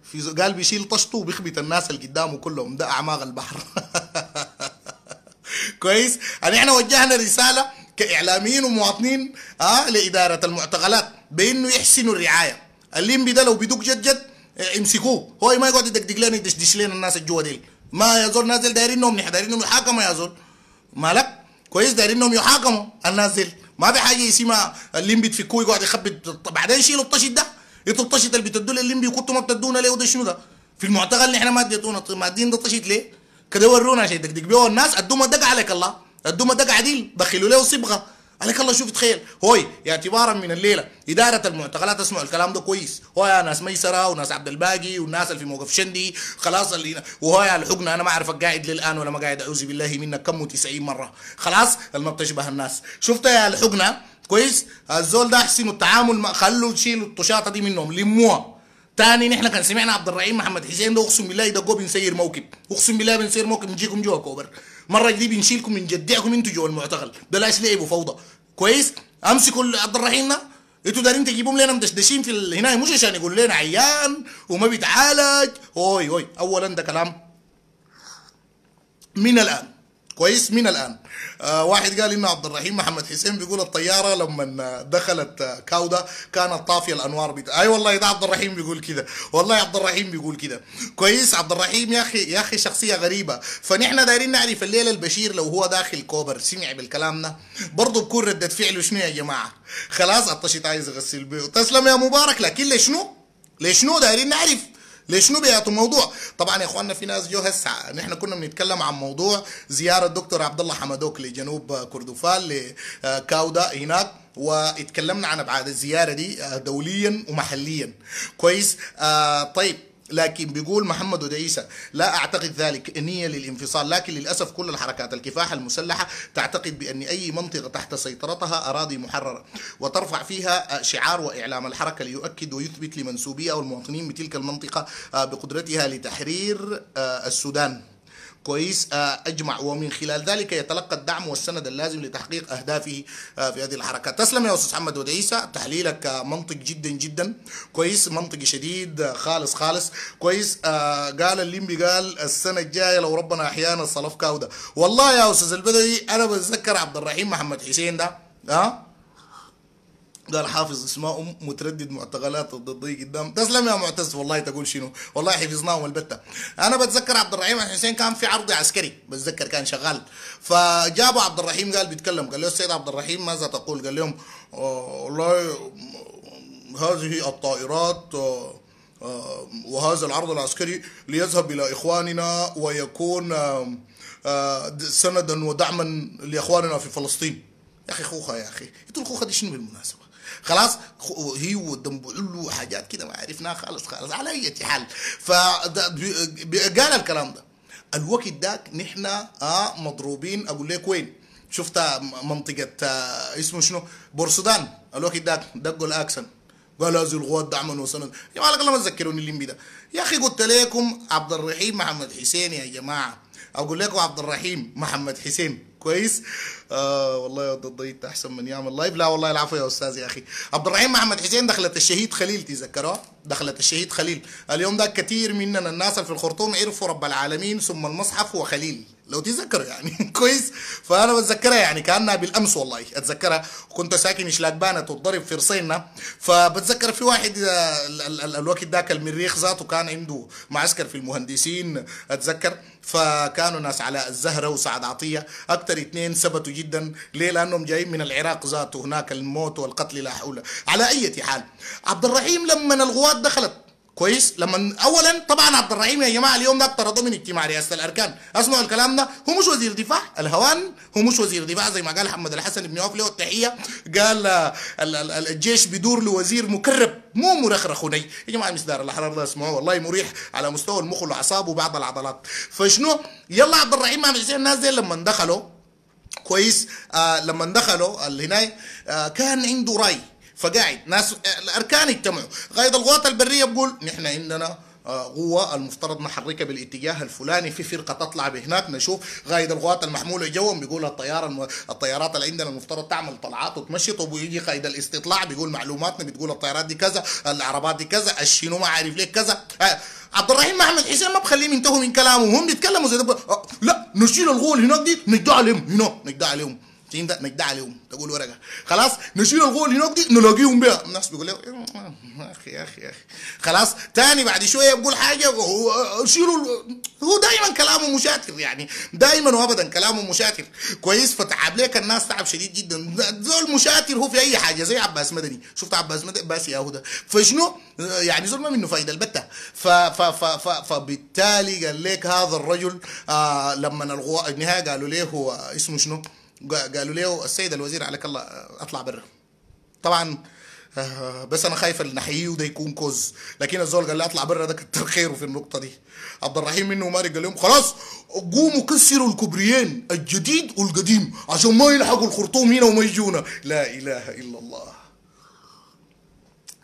في قال بيشيل طشته وبيخبط الناس اللي قدامه كلهم ده اعماق البحر كويس يعني احنا وجهنا رساله كاعلاميين ومواطنين اه لاداره المعتقلات بانه يحسنوا الرعايه الليمبي ده لو بيدق جد جد امسكوه آه، هو ما يقعد يدقدق لنا يدشدش لنا الناس الجوا ديل ما يا زول نازل دايرين انهم دايرين انهم يحاكموا يا زول مالك كويس دايرين انهم يحاكموا النازل ما في حاجه اسمها الليمبي في الكوي يقعد يخبط بعدين شيلوا الطشت ده انتوا الطشت اللي بتدوا الليمبي وكنتوا ما بتدونا ليه وده شنو ده في المعتقل اللي احنا ما اديتونا مادين ده طشت ليه كده ورونا عشان يدقدق بيه الناس ادوا ما دق عليك الله ادوا ما دق عديل دخلوا له صبغه عليك الله شوف تخيل هوي اعتبارا من الليله اداره المعتقلات اسمعوا الكلام ده كويس هو يا ناس ميسره وناس عبد الباقي والناس اللي في موقف شندي خلاص اللي وهو يا الحقنه انا ما اعرفك قاعد للان ولا ما قاعد اعوذ بالله منك كم 90 مره خلاص ما بتشبه الناس شفت يا الحقنه كويس الزول ده احسنوا التعامل خلوا شيلوا الطشاطه دي منهم لموها تاني نحن كان سمعنا عبد الرحيم محمد حسين ده اقسم بالله ده جو بنسير موكب اقسم بالله بنسير موكب نجيكم جوا كوبر مره دي بنشيلكم من جدعكم انتوا جوا المعتقل بلاش لعبوا فوضى كويس امسكوا عبد الرحيم انتوا دارين تجيبوهم لنا مدشدشين في هنا مش عشان يقول لنا عيان وما بيتعالج اوي اوي اولا ده كلام من الان كويس من الان آه واحد قال ان عبد الرحيم محمد حسين بيقول الطياره لما دخلت آه، كاودا كانت طافيه الانوار بتا... اي أيوة والله ده عبد الرحيم بيقول كده والله عبد الرحيم بيقول كده كويس عبد الرحيم يا اخي يا اخي شخصيه غريبه فنحن دايرين نعرف الليله البشير لو هو داخل كوبر سمع بالكلام ده برضه بكون رده فعله شنو يا جماعه خلاص الطشيط عايز يغسل بيه تسلم يا مبارك لكن لشنو لشنو دايرين نعرف شنو بيعطوا الموضوع طبعا يا اخواننا في ناس جو هسه نحن كنا بنتكلم عن موضوع زياره الدكتور عبد الله حمدوك لجنوب كردفان لكاودا هناك واتكلمنا عن ابعاد الزياره دي آه، دوليا ومحليا كويس آه طيب لكن بيقول محمد وديسة لا أعتقد ذلك نية للانفصال لكن للأسف كل الحركات الكفاح المسلحة تعتقد بأن أي منطقة تحت سيطرتها أراضي محررة وترفع فيها شعار وإعلام الحركة ليؤكد ويثبت لمنسوبية والمواطنين بتلك المنطقة بقدرتها لتحرير السودان كويس آه، اجمع ومن خلال ذلك يتلقى الدعم والسند اللازم لتحقيق اهدافه آه، في هذه الحركه تسلم يا استاذ محمد ودعيسة تحليلك آه، منطق جدا جدا كويس منطقي شديد خالص خالص كويس قال الليمبي قال السنه الجايه لو ربنا احيانا صلف كاوده والله يا استاذ البدوي انا بتذكر عبد الرحيم محمد حسين ده ها قال حافظ اسمائهم متردد معتقلات ضدي قدام تسلم يا معتز والله تقول شنو والله حفظناهم البتة انا بتذكر عبد الرحيم الحسين كان في عرض عسكري بتذكر كان شغال فجابوا عبد الرحيم قال بيتكلم قال له السيد عبد الرحيم ماذا تقول قال لهم أه، والله هذه الطائرات أه، أه، وهذا العرض العسكري ليذهب الى اخواننا ويكون سندا ودعما لاخواننا في فلسطين يا اخي خوخه يا اخي انتوا الخوخه دي شنو بالمناسبه خلاص هي ودنبعوا حاجات كده ما عرفناها خالص خالص على اي حال فقال الكلام ده الوقت داك نحن آه مضروبين اقول لك وين شفت منطقه آه اسمه شنو بورسودان الوقت داك دقوا الاكسن قال هذه الغوات دعما وسند يا مالك الله ما تذكروني الليمبي ده يا اخي قلت لكم عبد الرحيم محمد حسين يا جماعه اقول لكم عبد الرحيم محمد حسين كويس اه والله يا الضيط احسن من يعمل لايف لا والله العفو يا استاذ يا اخي عبد الرحيم احمد حسين دخلت الشهيد خليل تذكروها آه، دخلت الشهيد خليل اليوم ده كتير مننا الناس في الخرطوم عرفوا رب العالمين ثم المصحف وخليل لو تذكروا يعني كويس فانا بتذكرها يعني كانها بالامس والله اتذكرها كنت ساكن شلاكبانة تضرب في رصيننا فبتذكر في واحد آه، الوقت ذاك المريخ ذاته كان عنده معسكر في المهندسين اتذكر فكانوا ناس علاء الزهره وسعد عطيه اكثر اثنين ثبتوا جدا ليه لانهم جايين من العراق ذاته هناك الموت والقتل لا حول على اي حال عبد الرحيم لما الغوات دخلت كويس لما اولا طبعا عبد الرحيم يا جماعه اليوم ده طردوه من اجتماع رئاسه الاركان اسمعوا الكلام ده هو مش وزير دفاع الهوان هو مش وزير دفاع زي ما قال محمد الحسن بن عوف له التحيه قال آه، الجيش بيدور لوزير مكرب مو مرخرخوني يا جماعه مصدار الاحرار ده اسمعوه والله مريح على مستوى المخ والاعصاب وبعض العضلات فشنو يلا عبد الرحيم عم الناس دي لما دخلوا كويس آه لما دخلوا هناي آه كان عنده راي فقاعد ناس آه، الاركان اجتمعوا قائد القوات البريه بقول نحن عندنا قوة آه، المفترض نحركها بالاتجاه الفلاني في فرقة تطلع بهناك نشوف قائد القوات المحمولة جوا بيقول الطيارة الم... الطيارات اللي عندنا المفترض تعمل طلعات وتمشي طب ويجي قائد الاستطلاع بيقول معلوماتنا بتقول الطيارات دي كذا العربات دي كذا الشينو ما عارف ليه كذا آه، عبد الرحيم احمد حسين ما بخليهم ينتهوا من كلامهم هم بيتكلموا زي ده آه، لا نشيل الغول هناك دي نجدع عليهم هناك نجدع عليهم تيم ده مجدع عليهم تقول ورقه خلاص نشيل الغول هناك دي نلاقيهم بيها الناس بيقول يا اخي يا اخي يا اخي خلاص تاني بعد شويه بقول حاجه شيلوا هو دايما كلامه مشاتر يعني دايما وابدا كلامه مشاتر كويس فتعب ليك الناس تعب شديد جدا زول مشاتر هو في اي حاجه زي عباس مدني شفت عباس مدني باس ياهو ده فشنو يعني زول ما منه فايده البته ف ف ف ف فبالتالي قال ليك هذا الرجل آه لما الغوا النهايه قالوا له هو اسمه شنو قالوا له السيد الوزير عليك الله اطلع برا طبعا آه، بس انا خايف اللي نحييه وده يكون كوز لكن الزول قال لي اطلع برا ده كتر خيره في النقطه دي عبد الرحيم منه وماري قال لهم خلاص قوموا كسروا الكوبريين الجديد والقديم عشان ما يلحقوا الخرطوم هنا وما يجونا لا اله الا الله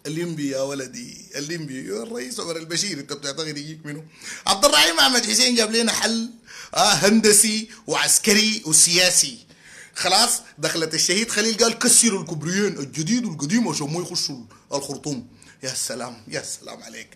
الليمبي يا ولدي الليمبي الرئيس عمر البشير انت بتعتقد يجيك منه عبد الرحيم احمد حسين جاب لنا حل آه هندسي وعسكري وسياسي خلاص دخلت الشهيد خليل قال كسروا الكبريين الجديد والقديم عشان ما يخشوا الخرطوم يا سلام يا سلام عليك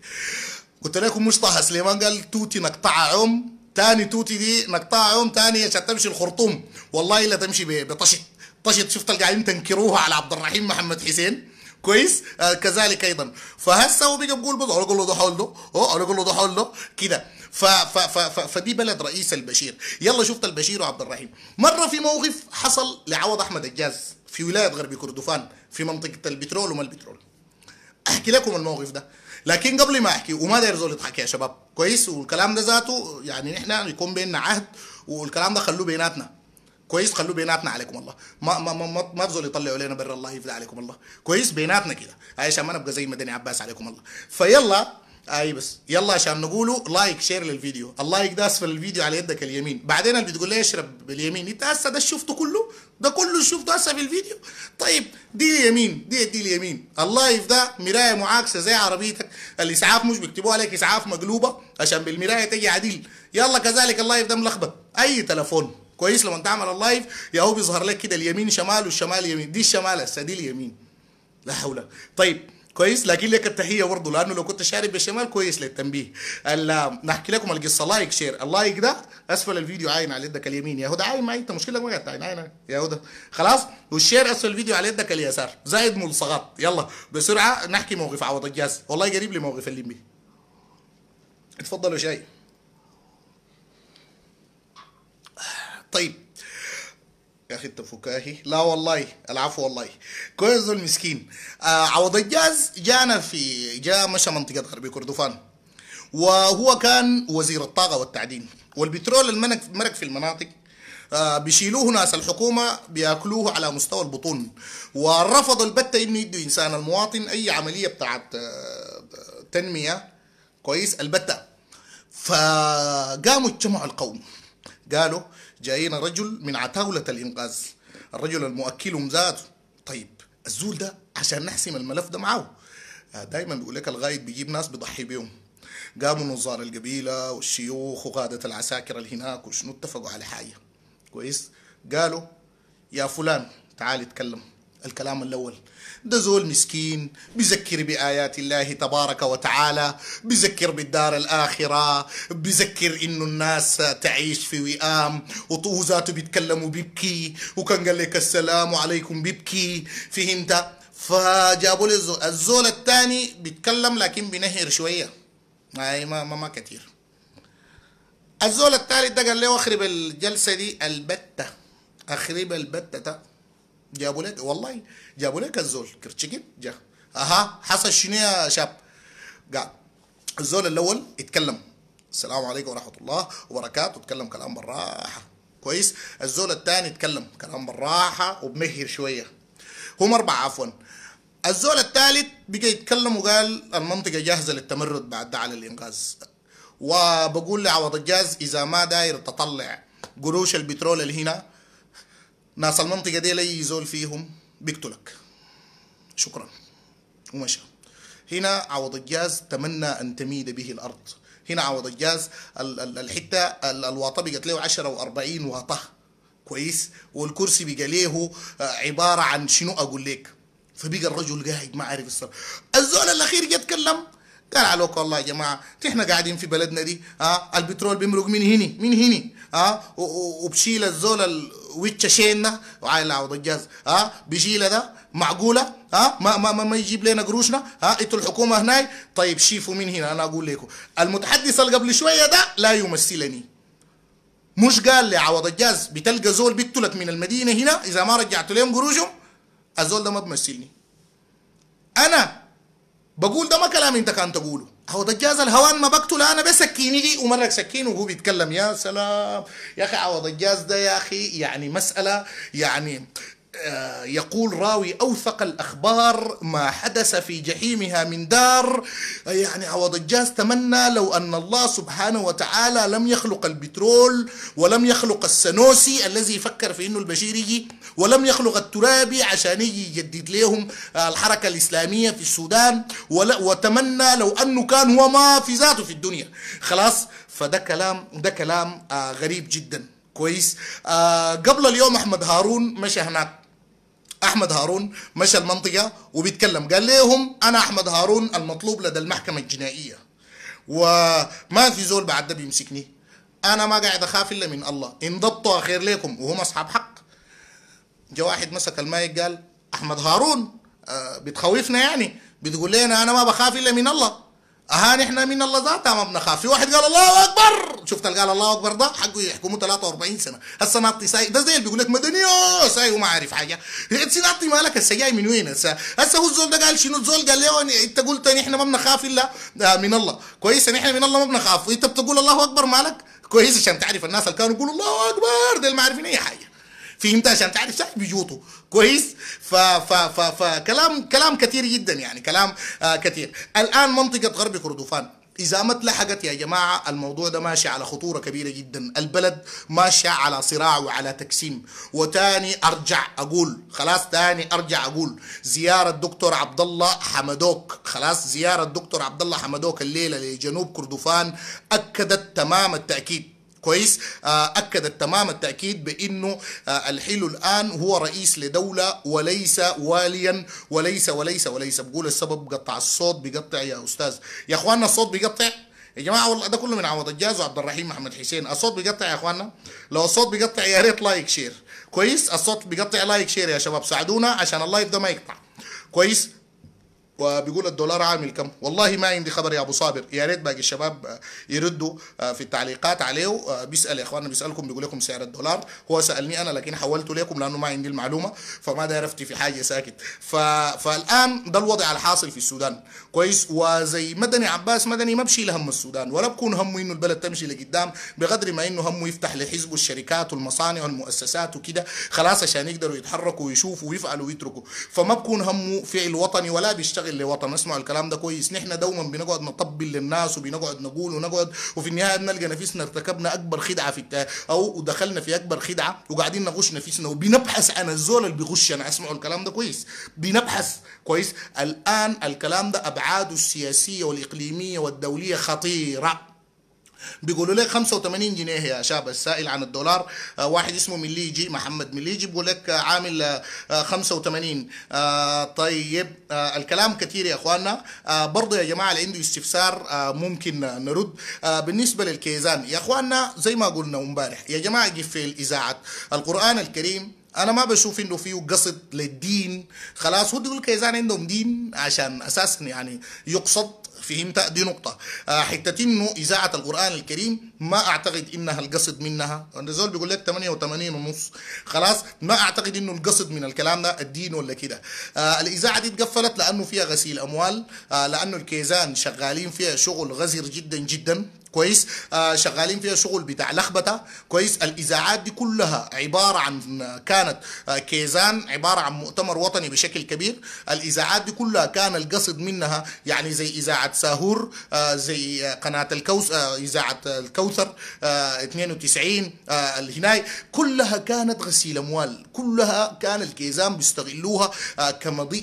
قلت لكم مش طه سليمان قال توتي نقطع عم تاني توتي دي نقطع عم تاني عشان تمشي الخرطوم والله لا تمشي بطشت طشت شفت قاعدين تنكروها على عبد الرحيم محمد حسين كويس آه كذلك ايضا فهسه هو بيجي بيقول بضع اقول له ده حول ده اه اقول له ده حول ده كده ف ف ف ف فدي بلد رئيس البشير يلا شفت البشير وعبد الرحيم مره في موقف حصل لعوض احمد الجاز في ولايه غرب كردفان في منطقه البترول وما البترول احكي لكم الموقف ده لكن قبل ما احكي وما داير زول يضحك يا شباب كويس والكلام ده ذاته يعني نحن يكون بيننا عهد والكلام ده خلوه بيناتنا كويس خلوه بيناتنا عليكم الله ما ما ما ما, ما تزول يطلعوا علينا برا الله يفدى عليكم الله كويس بيناتنا كده عشان ما نبقى زي مدني عباس عليكم الله فيلا اي بس يلا عشان نقوله لايك شير للفيديو اللايك ده اسفل الفيديو على يدك اليمين بعدين اللي بتقول لي اشرب باليمين انت هسه ده شفته كله ده كله شفته هسه في الفيديو طيب دي اليمين دي دي اليمين اللايف ده مرايه معاكسه زي عربيتك الاسعاف مش بيكتبوها لك اسعاف مقلوبه عشان بالمرايه تيجي عديل يلا كذلك اللايف ده ملخبط اي تليفون كويس لما تعمل اللايف يا هو بيظهر لك كده اليمين شمال والشمال يمين دي الشمال هسه دي اليمين لا حول طيب كويس لكن لك التحيه برضه لانه لو كنت شارب بالشمال كويس للتنبيه نحكي لكم القصه لايك شير اللايك ده اسفل الفيديو عاين على يدك اليمين يا هدى عاين معي انت مشكله ما قاعد تعاين عاين يا هدى خلاص والشير اسفل الفيديو على يدك اليسار زائد ملصقات يلا بسرعه نحكي موقف عوض الجاز والله قريب لي موقف الليمبي اتفضلوا شاي طيب يا اخي انت فكاهي لا والله العفو والله كويس المسكين آه عوض الجاز جانا في جاء مشى منطقه غربي كردفان وهو كان وزير الطاقه والتعدين والبترول الملك ملك في المناطق آه بيشيلوه ناس الحكومه بياكلوه على مستوى البطون ورفض البتة انه يدوا انسان المواطن اي عمليه بتاعت آه تنميه كويس البتة فقاموا اجتمعوا القوم قالوا جايين رجل من عتاولة الإنقاذ الرجل المؤكل ذاته طيب الزول ده عشان نحسم الملف ده معاه آه، دايما بيقول لك الغايب بيجيب ناس بيضحي بيهم قاموا نظار القبيلة والشيوخ وقادة العساكر اللي هناك وشنو اتفقوا على حاجة كويس قالوا يا فلان تعال اتكلم الكلام الأول ده زول مسكين بيذكر بآيات الله تبارك وتعالى بيذكر بالدار الآخرة بيذكر إنه الناس تعيش في وئام وطوه بيتكلم وبيبكي وكان قال لك السلام عليكم بيبكي فهمت فجابوا لي الزول, الزول الثاني بيتكلم لكن بنهر شوية ما ما, ما كثير الزول الثالث ده قال له أخرب الجلسة دي البتة أخرب البتة جابوا لك والله جابوا لك الزول كرتشيكين جا اها حصل شنو يا شاب قال الزول الاول اتكلم السلام عليكم ورحمه الله وبركاته اتكلم كلام بالراحه كويس الزول الثاني اتكلم كلام بالراحه وبمهر شويه هم اربعه عفوا الزول الثالث بقى يتكلم وقال المنطقه جاهزه للتمرد بعد ده على الانقاذ وبقول لعوض الجاز اذا ما داير تطلع قروش البترول اللي هنا ناس المنطقه دي لي زول فيهم بيقتلك شكرا ومشى هنا عوض الجاز تمنى ان تميد به الارض هنا عوض الجاز الحته الواطه بقت له 10 و40 واطه كويس والكرسي بقى له آه، عباره عن شنو اقول لك فبقى الرجل قاعد ما عارف السر الزول الاخير يتكلم اتكلم قال عليك والله يا جماعه احنا قاعدين في بلدنا دي ها آه، البترول بيمرق من هني من هني ها آه، وبشيل الزول ويتش شينا وعايل عوض الجاز ها بيشيلة ده معقولة ها ما ما ما, ما يجيب لنا قروشنا ها انتوا الحكومة هناي طيب شيفوا من هنا انا اقول لكم المتحدث اللي قبل شوية ده لا يمثلني مش قال لي عوض الجاز بتلقى زول بيقتلك من المدينة هنا اذا ما رجعت لهم قروشهم الزول ده ما بمثلني انا بقول ده ما كلام انت كان تقوله هو دجاز الهوان ما بقتل انا بسكيني دي ومرك سكين وهو بيتكلم يا سلام يا اخي عوض الجاز ده يا اخي يعني مساله يعني آه، يقول راوي أوثق الأخبار ما حدث في جحيمها من دار آه، يعني عوض الجاز تمنى لو أن الله سبحانه وتعالى لم يخلق البترول ولم يخلق السنوسي الذي فكر في أنه البشير يجي ولم يخلق الترابي عشان يجي يجدد لهم آه، الحركة الإسلامية في السودان وتمنى لو أنه كان هو ما في ذاته في الدنيا خلاص فده كلام ده كلام غريب جدا كويس آه قبل اليوم احمد هارون مشى هناك احمد هارون مشى المنطقه وبيتكلم قال لهم انا احمد هارون المطلوب لدى المحكمه الجنائيه وما في زول بعد ده بيمسكني انا ما قاعد اخاف الا من الله ان ضبطوا خير لكم وهم اصحاب حق جا واحد مسك المايك قال احمد هارون آه، بتخوفنا يعني بتقول لنا انا ما بخاف الا من الله اها نحن من الله ذاتها ما بنخاف في واحد قال الله اكبر شفت قال الله اكبر ده حقه يحكموه 43 سنه هسه ناطي ساي ده زي اللي بيقول لك مدني ساي وما عارف حاجه انت إيه، ناطي مالك هسه جاي من وين هسه هسه هو الزول ده قال شنو الزول قال له انت قلت نحن ما بنخاف الا آه، من الله كويس نحن من الله ما بنخاف انت بتقول الله اكبر مالك كويس عشان تعرف الناس اللي كانوا يقولوا الله اكبر ده ما عارفين اي حاجه فهمت عشان يعني تعرف ساعات بيجوطوا كويس ف ف ف فكلام كلام كثير جدا يعني كلام آه كثير الان منطقه غرب كردفان إذا ما اتلحقت يا جماعة الموضوع ده ماشي على خطورة كبيرة جدا البلد ماشية على صراع وعلى تقسيم وتاني أرجع أقول خلاص تاني أرجع أقول زيارة دكتور عبد الله حمدوك خلاص زيارة دكتور عبد الله حمدوك الليلة لجنوب كردفان أكدت تمام التأكيد كويس آه، اكدت تمام التاكيد بانه آه، الحلو الان هو رئيس لدوله وليس واليا وليس وليس وليس بقول السبب قطع الصوت بيقطع يا استاذ يا اخواننا الصوت بيقطع يا جماعه والله ده كله من عوض الجاز وعبد الرحيم محمد حسين الصوت بيقطع يا اخواننا لو الصوت بيقطع يا ريت لايك شير كويس الصوت بيقطع لايك شير يا شباب ساعدونا عشان اللايف ده ما يقطع كويس وبيقول الدولار عامل كم والله ما عندي خبر يا ابو صابر يا ريت باقي الشباب آه، يردوا آه، في التعليقات عليه آه، بيسال يا اخواننا بيسالكم بيقول لكم سعر الدولار هو سالني انا لكن حولته لكم لانه ما عندي المعلومه فما داير افتي في حاجه ساكت ف... فالان ده الوضع الحاصل في السودان كويس وزي مدني عباس مدني ما بشيل هم السودان ولا بكون همه انه البلد تمشي لقدام بقدر ما انه همه يفتح لحزبه الشركات والمصانع والمؤسسات وكده خلاص عشان يقدروا يتحركوا ويشوفوا ويفعلوا ويتركوا فما بكون همه فعل وطني ولا بيشتغل بيشتغل لوطن اسمعوا الكلام ده كويس نحن دوما بنقعد نطبل للناس وبنقعد نقول ونقعد وفي النهايه بنلقى نفسنا ارتكبنا اكبر خدعه في او دخلنا في اكبر خدعه وقاعدين نغش نفسنا وبنبحث عن الزول اللي بيغش انا اسمعوا الكلام ده كويس بنبحث كويس الان الكلام ده ابعاده السياسيه والاقليميه والدوليه خطيره بيقولوا لك 85 جنيه يا شاب السائل عن الدولار آه، واحد اسمه مليجي محمد مليجي بيقول لك آه، عامل 85 آه، طيب الكلام كثير يا اخواننا برضه يا جماعه اللي عنده استفسار ممكن نرد بالنسبه للكيزان يا اخواننا زي ما قلنا امبارح يا جماعه في اذاعه القران الكريم انا ما بشوف انه فيه قصد للدين خلاص هو يقول كيزان عندهم دين عشان اساسا يعني يقصد فهمت دي نقطه آه، حته انه اذاعه القران الكريم ما اعتقد انها القصد منها الزول بيقول لك 88 ونص خلاص ما اعتقد انه القصد من الكلام ده الدين ولا كده آه، الاذاعه دي اتقفلت لانه فيها غسيل اموال آه، لانه الكيزان شغالين فيها شغل غزير جدا جدا كويس آه شغالين فيها شغل بتاع لخبته كويس الاذاعات دي كلها عباره عن كانت آه كيزان عباره عن مؤتمر وطني بشكل كبير الاذاعات دي كلها كان القصد منها يعني زي اذاعه ساهور آه زي آه، قناه الكوس آه اذاعه الكوثر آه 92 آه كلها كانت غسيل اموال كلها كان الكيزان بيستغلوها آه كمضي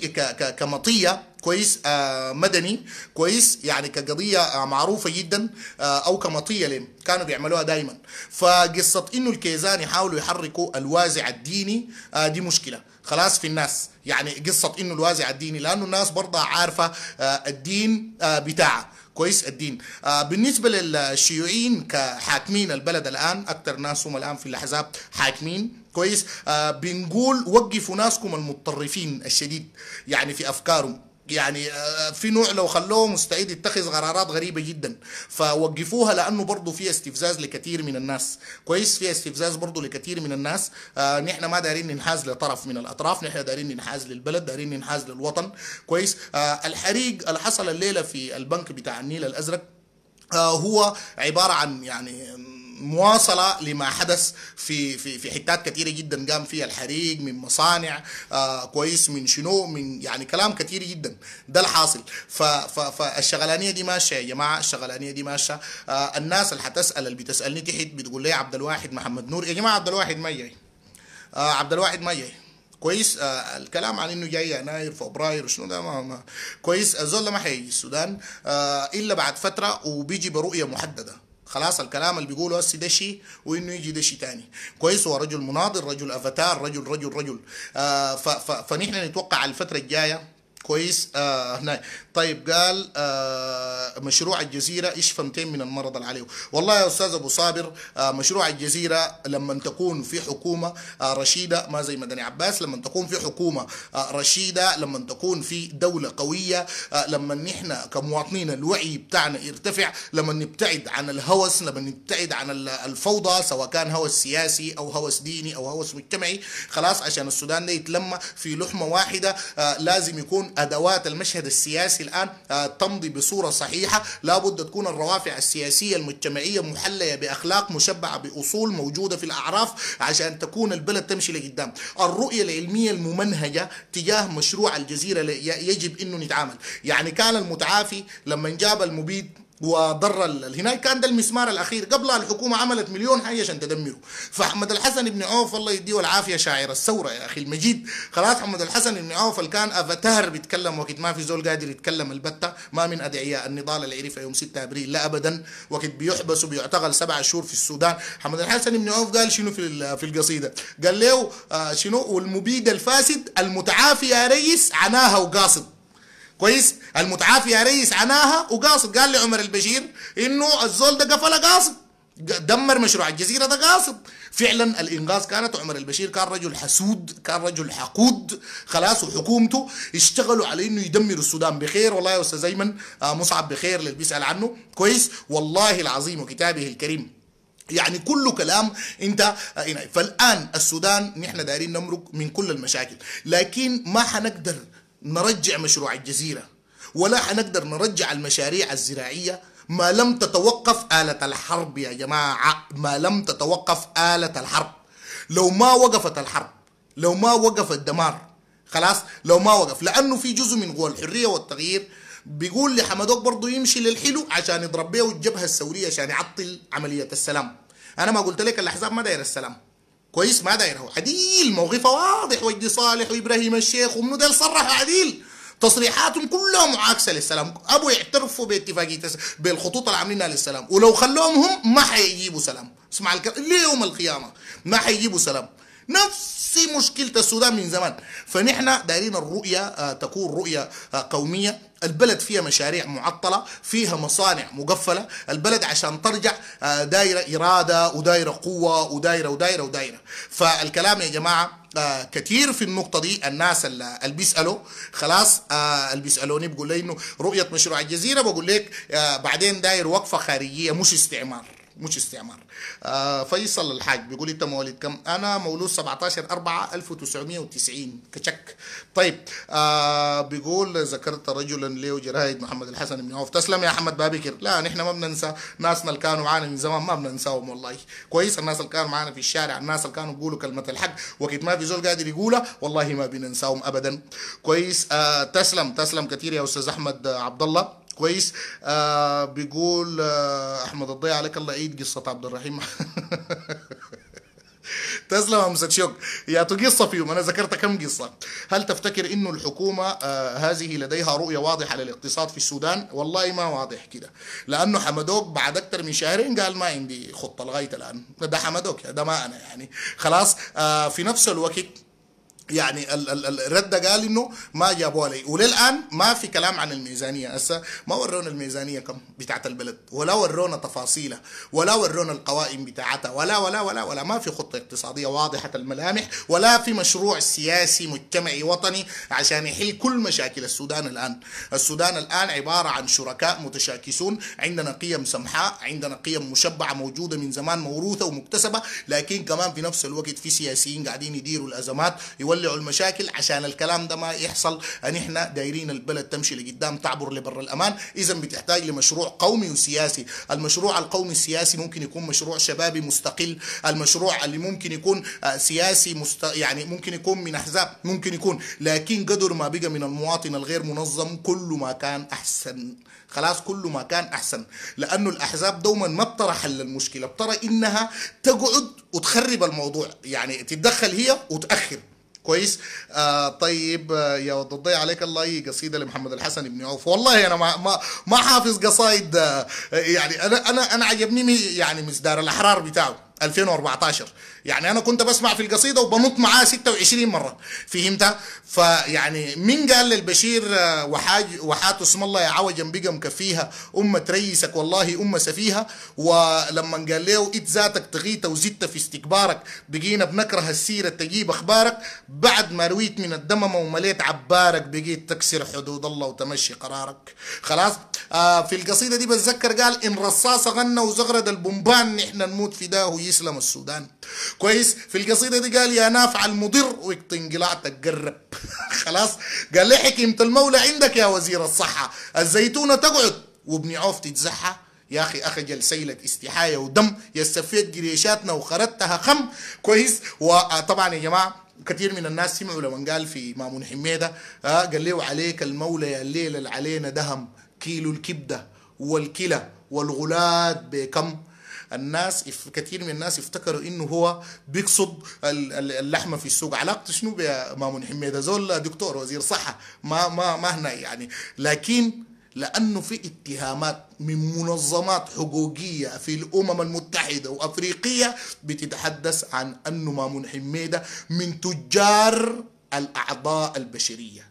كمطيه كويس آه مدني كويس يعني كقضيه آه معروفه جدا آه او كمطيه لهم كانوا بيعملوها دائما فقصه انه الكيزان يحاولوا يحركوا الوازع الديني آه دي مشكله خلاص في الناس يعني قصه انه الوازع الديني لانه الناس برضه عارفه آه الدين آه بتاعها كويس الدين آه بالنسبه للشيوعيين كحاكمين البلد الان اكثر ناس هم الان في الاحزاب حاكمين كويس آه بنقول وقفوا ناسكم المتطرفين الشديد يعني في افكارهم يعني آه، في نوع لو خلوه مستعد يتخذ قرارات غريبة جدا فوقفوها لأنه برضه في استفزاز لكثير من الناس كويس في استفزاز برضه لكثير من الناس آه نحن ما دارين ننحاز لطرف من الأطراف نحن دارين ننحاز للبلد دارين ننحاز للوطن كويس آه الحريق اللي حصل الليلة في البنك بتاع النيل الأزرق آه هو عبارة عن يعني مواصله لما حدث في في في حتات كثيره جدا قام فيها الحريق من مصانع آه كويس من شنو من يعني كلام كثير جدا ده الحاصل فالشغلانيه دي ماشيه يا جماعه الشغلانيه دي ماشيه آه الناس اللي حتسال اللي بتسالني تحت بتقول لي عبد الواحد محمد نور يا جماعه عبد الواحد ما جاي آه عبد الواحد ما جاي كويس آه الكلام عن انه جاي يناير فبراير شنو ده ما, ما كويس الزول ما حيجي السودان آه الا بعد فتره وبيجي برؤيه محدده خلاص الكلام اللي بيقوله هسه ده شيء وانه يجي ده شيء ثاني كويس هو رجل مناضل رجل افاتار رجل رجل رجل آه فنحن نتوقع الفتره الجايه كويس آه هنا طيب قال آه مشروع الجزيره يشفى فهمتين من المرض العليه والله يا استاذ ابو صابر آه مشروع الجزيره لما تكون في حكومه آه رشيده ما زي مدني عباس لما تكون في حكومه آه رشيده لما تكون في دوله قويه آه لما نحن كمواطنين الوعي بتاعنا يرتفع لما نبتعد عن الهوس لما نبتعد عن الفوضى سواء كان هوس سياسي او هوس ديني او هوس مجتمعي خلاص عشان السودان ده يتلمى في لحمه واحده آه لازم يكون ادوات المشهد السياسي الان آه، تمضي بصوره صحيحه لابد تكون الروافع السياسيه المجتمعيه محليه باخلاق مشبعه باصول موجوده في الاعراف عشان تكون البلد تمشي لقدام الرؤيه العلميه الممنهجه تجاه مشروع الجزيره يجب انه نتعامل يعني كان المتعافي لما جاب المبيد وضر هناك كان ده المسمار الاخير قبل الحكومه عملت مليون حاجه عشان تدمره فاحمد الحسن بن عوف الله يديه العافيه شاعر الثوره يا اخي المجيد خلاص احمد الحسن بن عوف اللي كان افاتار بيتكلم وقت ما في زول قادر يتكلم البته ما من ادعياء النضال اللي في يوم 6 ابريل لا ابدا وقت بيحبس وبيعتقل سبع شهور في السودان احمد الحسن بن عوف قال شنو في في القصيده قال له آه، شنو والمبيد الفاسد المتعافي يا ريس عناها وقاصد كويس المتعافي يا ريس عناها وقاصد قال لعمر البشير انه الزول ده قفله قاصد دمر مشروع الجزيره ده قاصد فعلا الانقاذ كانت عمر البشير كان رجل حسود كان رجل حقود خلاص وحكومته اشتغلوا على انه يدمروا السودان بخير والله يا استاذ ايمن آه، مصعب بخير اللي بيسال عنه كويس والله العظيم وكتابه الكريم يعني كله كلام انت آه، فالان السودان نحن دايرين نمرق من كل المشاكل لكن ما حنقدر نرجع مشروع الجزيرة ولا حنقدر نرجع المشاريع الزراعية ما لم تتوقف آلة الحرب يا جماعة ما لم تتوقف آلة الحرب لو ما وقفت الحرب لو ما وقف الدمار خلاص لو ما وقف لأنه في جزء من قوى الحرية والتغيير بيقول لحمدوك برضه يمشي للحلو عشان يضرب بيه الجبهة السورية عشان يعطل عملية السلام أنا ما قلت لك الأحزاب ما داير السلام كويس ما هو عديل موقفه واضح وجدي صالح وابراهيم الشيخ ومنو ديل صرح عديل تصريحاتهم كلها معاكسه للسلام ابو يعترفوا باتفاقيه بالخطوط اللي عاملينها للسلام ولو خلوهم هم ما حيجيبوا سلام اسمع الكلام ليوم القيامه ما حيجيبوا سلام نفس مشكلة السودان من زمان فنحن دايرين الرؤية آه، تكون رؤية آه، قومية البلد فيها مشاريع معطلة فيها مصانع مقفلة البلد عشان ترجع آه، دايرة إرادة ودايرة قوة ودايرة ودايرة ودايرة فالكلام يا جماعة آه كثير في النقطه دي الناس اللي بيسالوا خلاص آه اللي بيسالوني بقول لي انه رؤيه مشروع الجزيره بقول لك آه بعدين داير وقفه خارجيه مش استعمار مش استعمار آه فيصل الحاج بيقول انت مواليد كم انا مولود 17 4 1990 كشك طيب آه بيقول ذكرت رجلا له جرايد محمد الحسن بن عوف تسلم يا احمد بابكر لا نحن ما بننسى ناسنا اللي كانوا معانا من زمان ما بننساهم والله كويس الناس اللي كانوا معانا في الشارع الناس اللي كانوا بيقولوا كلمه الحق وقت ما في زول قادر يقولها والله ما بننساهم ابدا كويس آه تسلم تسلم كثير يا استاذ احمد عبد الله كويس آه بيقول آه احمد الضيع عليك الله عيد قصه عبد الرحيم تسلم يا مسد يا يا قصة فيهم أنا ذكرت كم قصة هل تفتكر أن الحكومة آه هذه لديها رؤية واضحة للاقتصاد في السودان والله ما واضح كده لأنه حمدوك بعد أكثر من شهرين قال ما عندي خطة لغاية الآن ده حمدوك ده ما أنا يعني خلاص آه في نفس الوقت يعني الرد قال انه ما جابوها لي وللان ما في كلام عن الميزانيه هسه ما ورونا الميزانيه كم بتاعت البلد ولا ورونا تفاصيلها ولا ورونا القوائم بتاعتها ولا ولا ولا ولا ما في خطه اقتصاديه واضحه الملامح ولا في مشروع سياسي مجتمعي وطني عشان يحل كل مشاكل السودان الان السودان الان عباره عن شركاء متشاكسون عندنا قيم سمحاء عندنا قيم مشبعه موجوده من زمان موروثه ومكتسبه لكن كمان في نفس الوقت في سياسيين قاعدين يديروا الازمات يولوا يطلعوا المشاكل عشان الكلام ده ما يحصل ان يعني احنا دايرين البلد تمشي لقدام تعبر لبر الامان اذا بتحتاج لمشروع قومي وسياسي المشروع القومي السياسي ممكن يكون مشروع شبابي مستقل المشروع اللي ممكن يكون آه، سياسي مست... يعني ممكن يكون من احزاب ممكن يكون لكن قدر ما بقى من المواطن الغير منظم كل ما كان احسن خلاص كل ما كان احسن لانه الاحزاب دوما ما بترى حل المشكله بترى انها تقعد وتخرب الموضوع يعني تتدخل هي وتاخر كويس آه طيب آه، يا ود عليك الله قصيده لمحمد الحسن بن عوف والله انا ما ما, ما حافظ قصايد آه يعني انا انا انا عجبني يعني مصدار الاحرار بتاعه 2014 يعني انا كنت بسمع في القصيده وبنط معاه 26 مره فهمتها فيعني مين قال للبشير آه، وحاج وحات اسم الله يا عوجا بقى مكفيها امه ريسك والله امه سفيها ولما قال له ات ذاتك تغيت وزدت في استكبارك بقينا بنكره السيره تجيب اخبارك بعد ما رويت من الدممه ومليت عبارك بقيت تكسر حدود الله وتمشي قرارك خلاص آه في القصيده دي بتذكر قال ان رصاصه غنى وزغرد البمبان نحن نموت في داه ويسلم السودان كويس في القصيده دي قال يا نافع المضر وقت انقلعتك قرب خلاص قال لي حكمه المولى عندك يا وزير الصحه الزيتونه تقعد وابن عوف تتزحى يا اخي اخجل سيله استحايه ودم يا سفيت جريشاتنا وخرتها خم كويس وطبعا آه، يا جماعه كثير من الناس سمعوا لما قال في مامون حميده آه قال له عليك المولى يا الليل علينا دهم كيلو الكبده والكلى والغلاد بكم الناس كثير من الناس يفتكروا انه هو بيقصد اللحمه في السوق علاقته شنو بمامون حميده زول دكتور وزير صحه ما ما ما هنا يعني لكن لانه في اتهامات من منظمات حقوقيه في الامم المتحده وافريقيه بتتحدث عن انه مامون حميده من تجار الاعضاء البشريه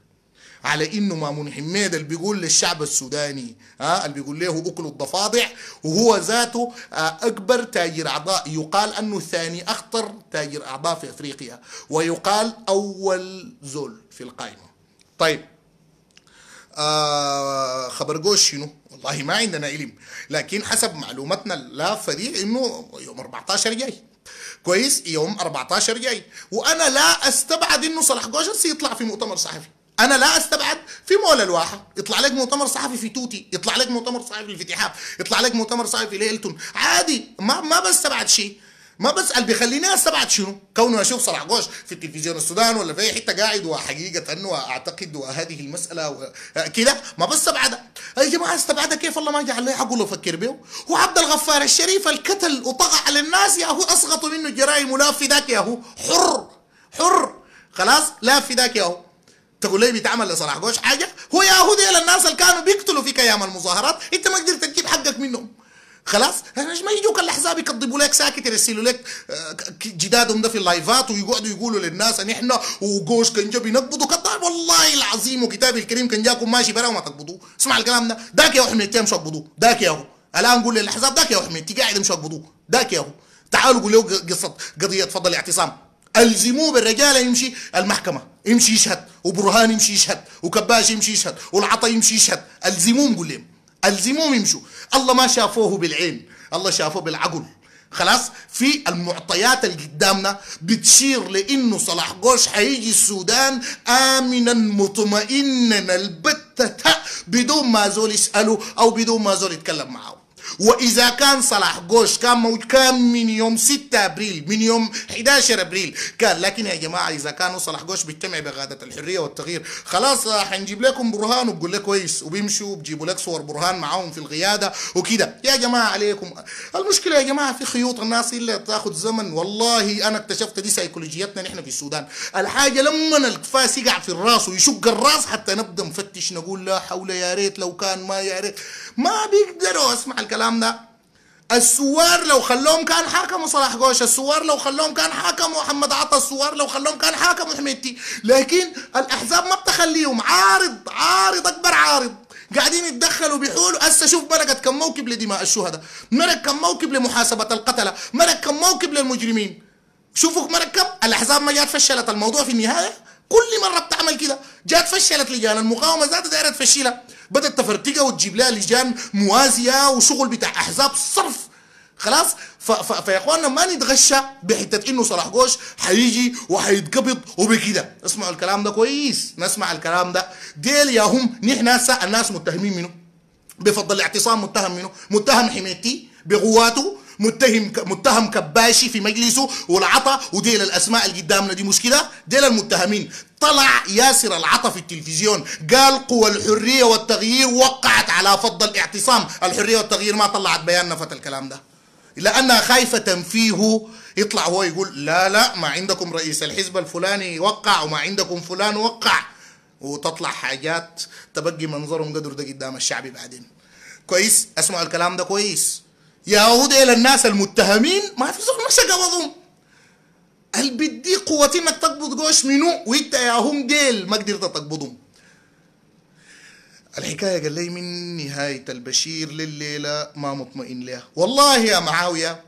على انه مامون حميد اللي بيقول للشعب السوداني ها اللي بيقول له اكل الضفادع وهو ذاته آه، اكبر تاجر اعضاء يقال انه ثاني اخطر تاجر اعضاء في افريقيا ويقال اول زول في القائمه طيب آه خبر جوش شنو والله ما عندنا علم لكن حسب معلوماتنا اللافه دي انه يوم 14 جاي كويس يوم 14 جاي وانا لا استبعد انه صلاح جوشر سيطلع في مؤتمر صحفي انا لا استبعد في مول الواحة يطلع لك مؤتمر صحفي في توتي يطلع لك مؤتمر صحفي في تحاب يطلع لك مؤتمر صحفي في ليلتون عادي ما ما بستبعد شيء ما بس اللي بيخليني استبعد شنو؟ كونه اشوف صلاح جوش في التلفزيون السودان ولا في اي حته قاعد وحقيقه واعتقد هذه وهذه المساله و... آه، كده ما بستبعدها يا جماعه استبعدها كيف الله ما جعل لي حق افكر به هو عبد الغفار الشريف الكتل وطغى على الناس يا هو اسقطوا منه جرائم ولا في ذاك يا هو حر حر خلاص لا في ذاك يا هو تقول لي بيتعمل لصلاح جوش حاجه هو يا هو الناس اللي كانوا بيقتلوا فيك ايام المظاهرات انت ما قدرت تجيب حقك منهم خلاص ما يجوك الاحزاب يكذبوا لك ساكت يرسلوا لك آه، جدادهم ده في اللايفات ويقعدوا يقولوا للناس ان احنا وجوش كان جا بينقبضوا كذاب والله العظيم وكتاب الكريم كان جاكم ماشي برا وما تقبضوه اسمع الكلام ده داك يا حميد مش اقبضوه داك يا هو الان قول للاحزاب داك يا حميد قاعد مش اقبضوه داك يا هو تعالوا قولوا قصه قضيه فضل الاعتصام الزموه بالرجاله يمشي المحكمه يمشي يشهد وبرهان يمشي يشهد وكباش يمشي يشهد والعطا يمشي يشهد الزموه قول لهم الزموه يمشوا الله ما شافوه بالعين الله شافوه بالعقل خلاص في المعطيات اللي قدامنا بتشير لانه صلاح جوش حيجي السودان امنا مطمئنا البتة بدون ما زول يساله او بدون ما زول يتكلم معه واذا كان صلاح جوش كان موجود كان من يوم 6 ابريل من يوم 11 ابريل كان لكن يا جماعه اذا كانوا صلاح جوش بيجتمع بغاده الحريه والتغيير خلاص حنجيب لكم برهان وبقول لك كويس وبيمشوا وبجيبوا لك صور برهان معاهم في القياده وكده يا جماعه عليكم المشكله يا جماعه في خيوط الناس اللي تاخذ زمن والله انا اكتشفت دي سيكولوجيتنا نحن في السودان الحاجه لما الكفاس يقع في الراس ويشق الراس حتى نبدا نفتش نقول لا حول يا ريت لو كان ما يا ريت ما بيقدروا اسمع الكلام ده السوار لو خلوهم كان حاكموا صلاح قوش السوار لو خلوهم كان حاكموا محمد عطا السوار لو خلوهم كان حاكموا حميدتي لكن الأحزاب ما بتخليهم عارض عارض أكبر عارض قاعدين يتدخلوا بيحولوا هسه شوف مرقت كم موكب لدماء الشهداء مرق كم موكب لمحاسبة القتلة مرق كم موكب للمجرمين شوفوا مرق كم الأحزاب ما جات فشلت الموضوع في النهاية كل مرة بتعمل كده جات فشلت لجان المقاومة ذاتها دايرة تفشلها بدات تفرتقها وتجيب لها لجان موازيه وشغل بتاع احزاب صرف خلاص فيا اخواننا ما نتغشى بحته انه صلاح جوش حيجي وحيتقبض وبكده اسمعوا الكلام ده كويس نسمع الكلام ده ديل يا هم نحن الناس متهمين منه بفضل الاعتصام متهم منه متهم حميتي بقواته متهم متهم كباشي في مجلسه والعطا وديل الاسماء اللي قدامنا دي مشكله ديل المتهمين طلع ياسر العطا في التلفزيون قال قوى الحريه والتغيير وقعت على فض الاعتصام الحريه والتغيير ما طلعت بيان نفت الكلام ده لانها خايفه تنفيه يطلع هو يقول لا لا ما عندكم رئيس الحزب الفلاني وقع وما عندكم فلان وقع وتطلع حاجات تبقي منظرهم قدر ده قدام الشعب بعدين كويس اسمعوا الكلام ده كويس يا ديل الناس المتهمين ما في زول مشى قبضهم هل بدي قوتي انك تقبض جوش منو وانت يا هم ديل ما قدرت تقبضهم الحكايه قال لي من نهايه البشير لليله ما مطمئن لها والله يا معاويه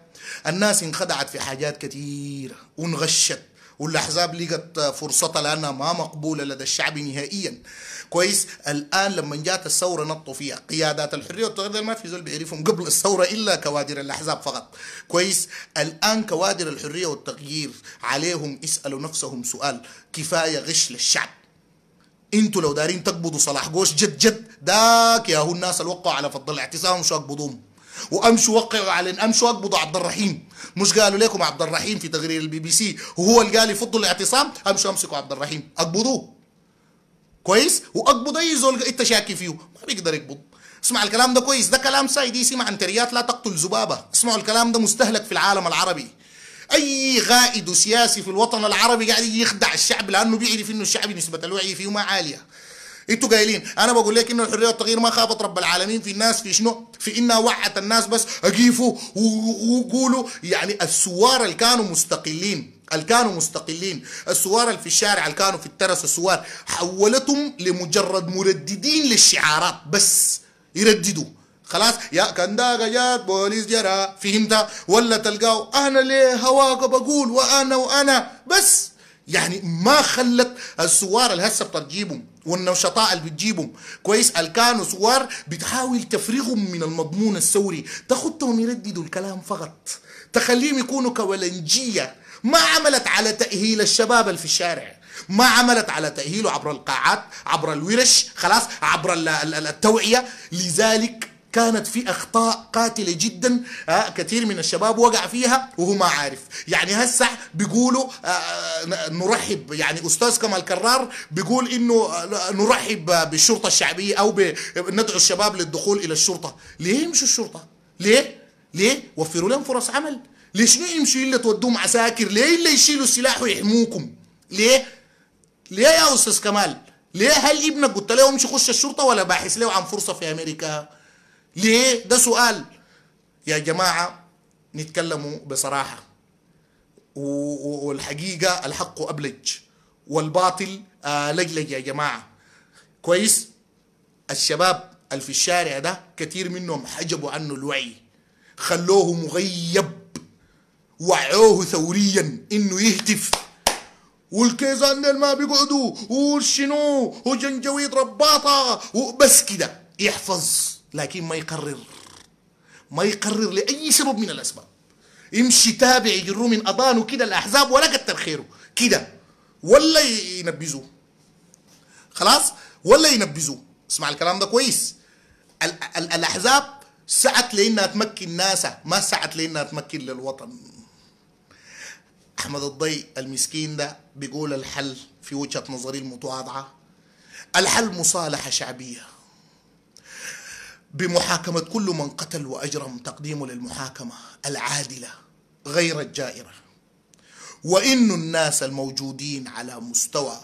الناس انخدعت في حاجات كثيره وانغشت والاحزاب لقت فرصتها لانها ما مقبوله لدى الشعب نهائيا كويس الان لما جات الثوره نطوا فيها قيادات الحريه والتغيير ما في زول بيعرفهم قبل الثوره الا كوادر الاحزاب فقط كويس الان كوادر الحريه والتغيير عليهم يسالوا نفسهم سؤال كفايه غش للشعب انتوا لو دارين تقبضوا صلاح جوش جد جد داك يا هو الناس اللي وقعوا على فض الاعتصام مش اقبضوهم وامشوا وقعوا على امشوا اقبضوا عبد الرحيم مش قالوا لكم عبد الرحيم في تقرير البي بي سي وهو اللي قال يفضوا الاعتصام امشوا امسكوا عبد الرحيم اقبضوه كويس واقبض اي زول انت شاكي فيه ما بيقدر يقبض اسمع الكلام ده كويس ده كلام سايديسي مع انتريات لا تقتل ذبابه اسمعوا الكلام ده مستهلك في العالم العربي اي غائد سياسي في الوطن العربي قاعد يخدع الشعب لانه بيعرف انه الشعب نسبه الوعي فيه ما عاليه انتوا قايلين انا بقول لك انه الحريه والتغيير ما خافت رب العالمين في الناس في شنو في انها وعت الناس بس اقيفوا وقولوا يعني السوار اللي كانوا مستقلين اللي كانوا مستقلين السوار اللي في الشارع اللي كانوا في الترس السوار حولتهم لمجرد مرددين للشعارات بس يرددوا خلاص يا كان ده جات بوليس جرا فهمت ولا تلقاه انا ليه هواك بقول وانا وانا بس يعني ما خلت السوار اللي هسه بتجيبهم والنشطاء اللي بتجيبهم كويس اللي كانوا سوار بتحاول تفرغهم من المضمون الثوري تاخدهم يرددوا الكلام فقط تخليهم يكونوا كولنجيه ما عملت على تأهيل الشباب اللي في الشارع ما عملت على تأهيله عبر القاعات عبر الورش خلاص عبر التوعية لذلك كانت في اخطاء قاتله جدا آه، كثير من الشباب وقع فيها وهو ما عارف يعني هسه بيقولوا آه، آه، نرحب يعني استاذ كمال كرار بيقول انه نرحب بالشرطه الشعبيه او ندعو الشباب للدخول الى الشرطه ليه يمشوا الشرطه ليه ليه وفروا لهم فرص عمل ليش يمشوا الا تودوهم عساكر ليه الا يشيلوا السلاح ويحموكم ليه ليه يا استاذ كمال ليه هل ابنك قلت له امشي خش الشرطه ولا باحث له عن فرصه في امريكا ليه ده سؤال يا جماعه نتكلموا بصراحه والحقيقه الحق ابلج والباطل آه، لجلج يا جماعه كويس الشباب اللي في الشارع ده كثير منهم حجبوا عنه الوعي خلوه مغيب وعوه ثوريا انه يهتف والكيزان ما بيقعدوا والشنو وجنجويد رباطة وبس كده يحفظ لكن ما يقرر ما يقرر لأي سبب من الأسباب يمشي تابع يجروا من أضانه كده الأحزاب ولا كتر خيره كده ولا ينبذوه خلاص ولا ينبذوه اسمع الكلام ده كويس ال ال الأحزاب سعت لأنها تمكن ناسها ما سعت لأنها تمكن للوطن احمد الضي المسكين ده بيقول الحل في وجهه نظري المتواضعه الحل مصالحه شعبيه بمحاكمه كل من قتل واجرم تقديمه للمحاكمه العادله غير الجائره وان الناس الموجودين على مستوى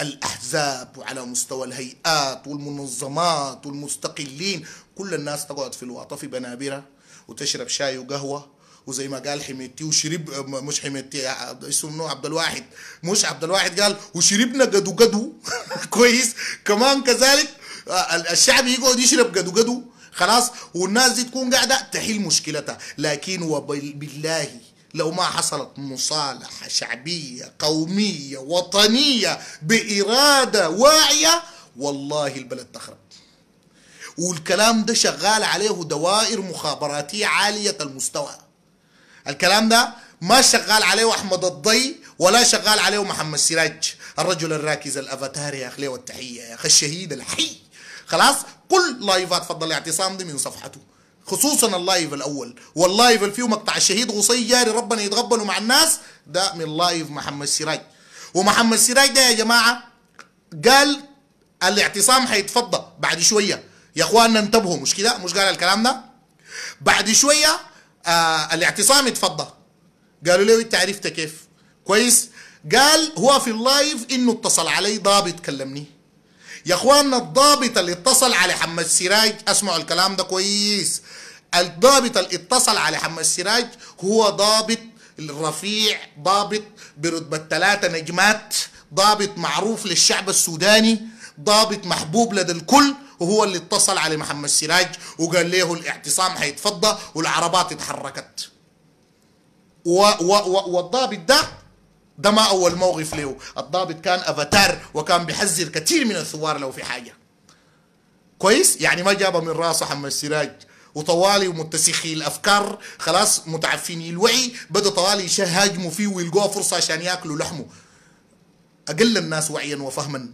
الاحزاب وعلى مستوى الهيئات والمنظمات والمستقلين كل الناس تقعد في الواطه في بنابره وتشرب شاي وقهوه وزي ما قال حميتي وشرب مش حميتي اسمه عبد الواحد مش عبد الواحد قال وشربنا قدو قدو كويس كمان كذلك الشعب يقعد يشرب قدو قدو خلاص والناس دي تكون قاعده تحل مشكلتها لكن وبالله لو ما حصلت مصالحه شعبيه قوميه وطنيه باراده واعيه والله البلد تخرب والكلام ده شغال عليه دوائر مخابراتيه عاليه المستوى الكلام ده ما شغال عليه احمد الضي ولا شغال عليه محمد سراج الرجل الراكز الافاتار يا اخي والتحيه يا اخي الشهيد الحي خلاص كل لايفات فضل اعتصام دي من صفحته خصوصا اللايف الاول واللايف اللي فيه مقطع الشهيد غصي جاري ربنا يتقبله مع الناس ده من لايف محمد سراج ومحمد سراج ده يا جماعه قال الاعتصام حيتفضى بعد شويه يا اخواننا انتبهوا مش كده مش قال الكلام ده بعد شويه آه الاعتصام اتفضل قالوا له انت عرفت كيف كويس قال هو في اللايف انه اتصل علي ضابط كلمني يا اخواننا الضابط اللي اتصل على حمد سراج اسمعوا الكلام ده كويس الضابط اللي اتصل على حمد سراج هو ضابط الرفيع ضابط برتبة ثلاثة نجمات ضابط معروف للشعب السوداني ضابط محبوب لدى الكل وهو اللي اتصل على محمد سراج وقال له الاعتصام حيتفضى والعربات اتحركت و و و والضابط ده ده ما اول موقف له الضابط كان افاتار وكان بيحذر كثير من الثوار لو في حاجه كويس يعني ما جابه من راسه محمد سراج وطوالي ومتسخي الافكار خلاص متعفني الوعي بدا طوالي يهاجموا فيه ويلقوا فرصه عشان ياكلوا لحمه اقل الناس وعيا وفهما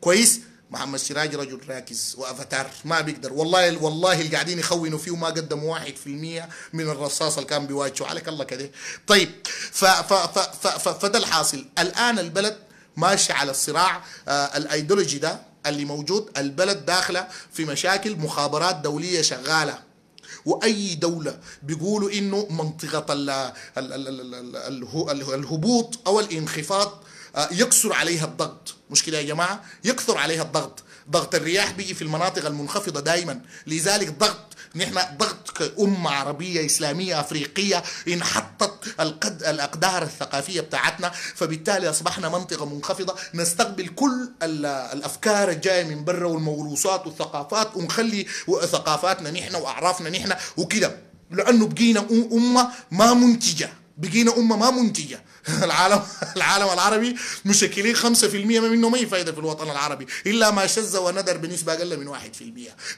كويس محمد سراج رجل راكز وافاتار ما بيقدر والله والله اللي قاعدين يخونوا فيه وما قدموا 1% من الرصاص اللي كان بيواجهوا عليك الله كده طيب فده الحاصل الان البلد ماشي على الصراع آه الايديولوجي ده اللي موجود البلد داخله في مشاكل مخابرات دوليه شغاله واي دوله بيقولوا انه منطقه الهبوط او الانخفاض آه، يقصر عليها الضغط مشكله يا جماعه يكثر عليها الضغط ضغط الرياح بيجي في المناطق المنخفضه دائما لذلك ضغط نحن ضغط كأمة عربية إسلامية أفريقية انحطت القد الأقدار الثقافية بتاعتنا فبالتالي أصبحنا منطقة منخفضة نستقبل كل الأفكار الجاية من برا والموروثات والثقافات ونخلي ثقافاتنا نحن وأعرافنا نحن وكده لأنه بقينا أمة ما منتجة بقينا أمة ما منتجة العالم العالم العربي مشكلين 5% ما منهم اي فائده في الوطن العربي الا ما شذ وندر بنسبه اقل من 1%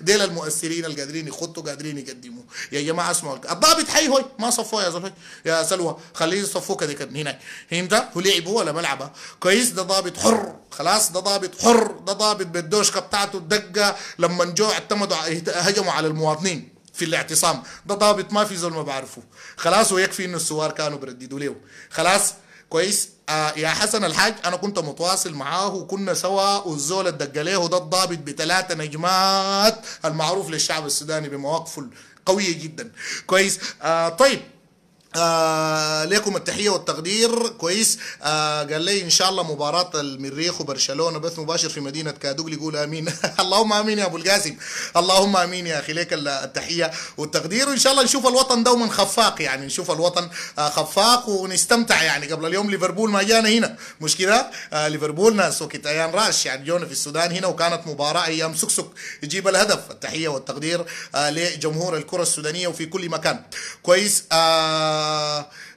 ديل المؤثرين القادرين يخطوا قادرين يقدموا يا جماعه اسمعوا الضابط حي هوي ما صفوه يا زلمه يا سلوى خليه يصفوه كده كده هناك فهمت هو لعبه ولا ملعبه كويس ده ضابط حر خلاص ده ضابط حر ده ضابط بالدوشكه بتاعته الدقه لما جوع اعتمدوا هجموا على المواطنين في الاعتصام ده ضابط ما في زول ما بعرفه خلاص ويكفي انه الثوار كانوا برددوا له خلاص كويس آه يا حسن الحاج انا كنت متواصل معاه وكنا سوا والزول الدق له ده الضابط بثلاثه نجمات المعروف للشعب السوداني بمواقفه القويه جدا كويس آه طيب آه لكم التحيه والتقدير كويس آه قال لي ان شاء الله مباراه المريخ وبرشلونه بث مباشر في مدينه كادوغلي يقول امين اللهم امين يا ابو القاسم اللهم امين يا اخي لك التحيه والتقدير وان شاء الله نشوف الوطن دوما خفاق يعني نشوف الوطن آه خفاق ونستمتع يعني قبل اليوم ليفربول ما جانا هنا مش كده آه ليفربول ناس وقت ايام راش يعني جونا في السودان هنا وكانت مباراه ايام سكسك يجيب الهدف التحيه والتقدير آه لجمهور الكره السودانيه وفي كل مكان كويس آه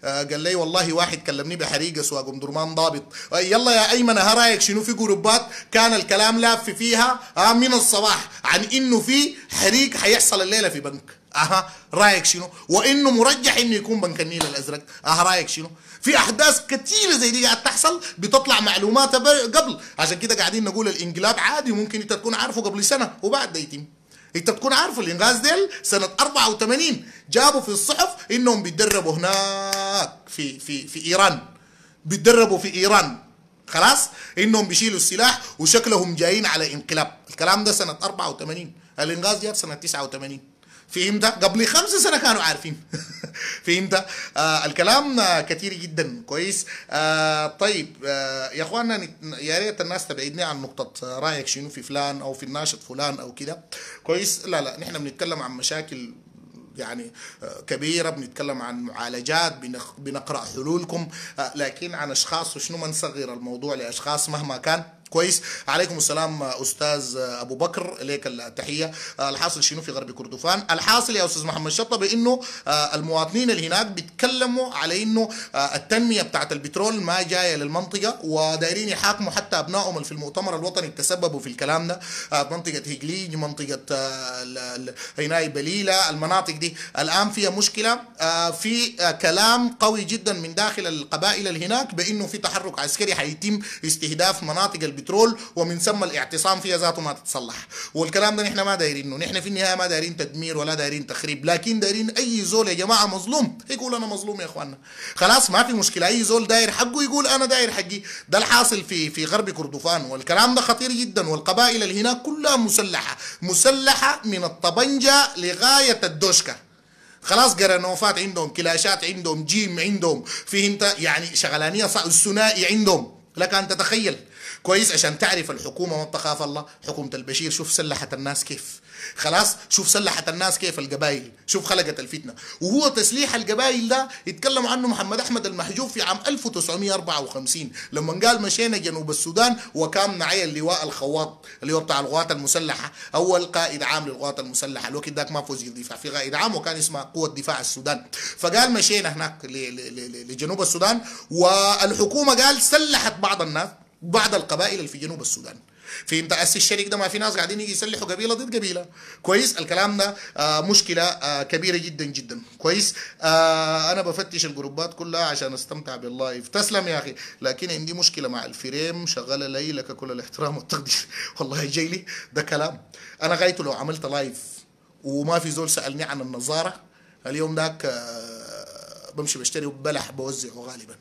قال لي والله واحد كلمني اسواق ام درمان ضابط يلا يا ايمن ها رايك شنو في جروبات كان الكلام لاف فيها آه، من الصباح عن انه في حريق حيحصل الليله في بنك اها رايك شنو وانه مرجح انه يكون بنك النيل الازرق اها رايك شنو في احداث كثيره زي دي قاعد تحصل بتطلع معلومات قبل عشان كده قاعدين نقول الانقلاب عادي ممكن انت تكون عارفه قبل سنه وبعد ده يتم انت تكون عارف الانجاز ديل سنه 84 جابوا في الصحف انهم بيتدربوا هناك في في في ايران بيتدربوا في ايران خلاص انهم بيشيلوا السلاح وشكلهم جايين على انقلاب الكلام ده سنه 84 الانجاز جاب سنه 89 فهمت قبل خمس سنه كانوا عارفين فهمت آه الكلام آه، كثير جدا كويس آه طيب آه يا اخوانا يا ريت الناس تبعدني عن نقطه آه، رايك شنو في فلان او في الناشط فلان او كده كويس لا لا نحن بنتكلم عن مشاكل يعني آه، كبيرة بنتكلم عن معالجات بنقرأ حلولكم لكن عن أشخاص وشنو ما نصغر الموضوع لأشخاص مهما كان كويس عليكم السلام استاذ ابو بكر اليك التحيه الحاصل شنو في غرب كردفان الحاصل يا استاذ محمد شطه بانه آه، المواطنين اللي هناك بيتكلموا على انه آه، التنميه بتاعت البترول ما جايه للمنطقه ودايرين يحاكموا حتى ابنائهم اللي في المؤتمر الوطني تسببوا في الكلام ده آه، منطقه هجليج منطقه هناي بليله المناطق دي الان فيها مشكله في كلام قوي جدا من داخل القبائل اللي هناك بانه في تحرك عسكري حيتم استهداف مناطق البترول البترول ومن ثم الاعتصام فيها ذاته ما تتصلح والكلام ده نحن ما دايرينه نحن في النهايه ما دايرين تدمير ولا دايرين تخريب لكن دايرين اي زول يا جماعه مظلوم يقول انا مظلوم يا اخواننا خلاص ما في مشكله اي زول داير حقه يقول انا داير حقي ده الحاصل في في غرب كردفان والكلام ده خطير جدا والقبائل اللي هناك كلها مسلحه مسلحه من الطبنجه لغايه الدوشكا خلاص جرانوفات عندهم كلاشات عندهم جيم عندهم فهمت يعني شغلانيه الثنائي عندهم لك ان تتخيل كويس عشان تعرف الحكومه ما تخاف الله حكومه البشير شوف سلحت الناس كيف خلاص شوف سلحت الناس كيف القبائل شوف خلقت الفتنه وهو تسليح القبائل ده يتكلم عنه محمد احمد المحجوب في عام 1954 لما قال مشينا جنوب السودان وكان معي اللواء الخواط اللي هو بتاع القوات المسلحه اول قائد عام للقوات المسلحه الوقت ذاك ما فوز الدفاع في قائد عام وكان اسمه قوه دفاع السودان فقال مشينا هناك لجنوب السودان والحكومه قال سلحت بعض الناس بعض القبائل اللي في جنوب السودان في متأسي الشريك ده ما في ناس قاعدين يجي يسلحوا قبيله ضد قبيله كويس الكلام ده آه، مشكله آه، كبيره جدا جدا كويس آه، انا بفتش الجروبات كلها عشان استمتع باللايف تسلم يا اخي لكن عندي مشكله مع الفريم شغاله لي لك كل الاحترام والتقدير والله جاي لي ده كلام انا غايته لو عملت لايف وما في زول سالني عن النظاره اليوم ذاك بمشي بشتري وبلح بوزعه غالبا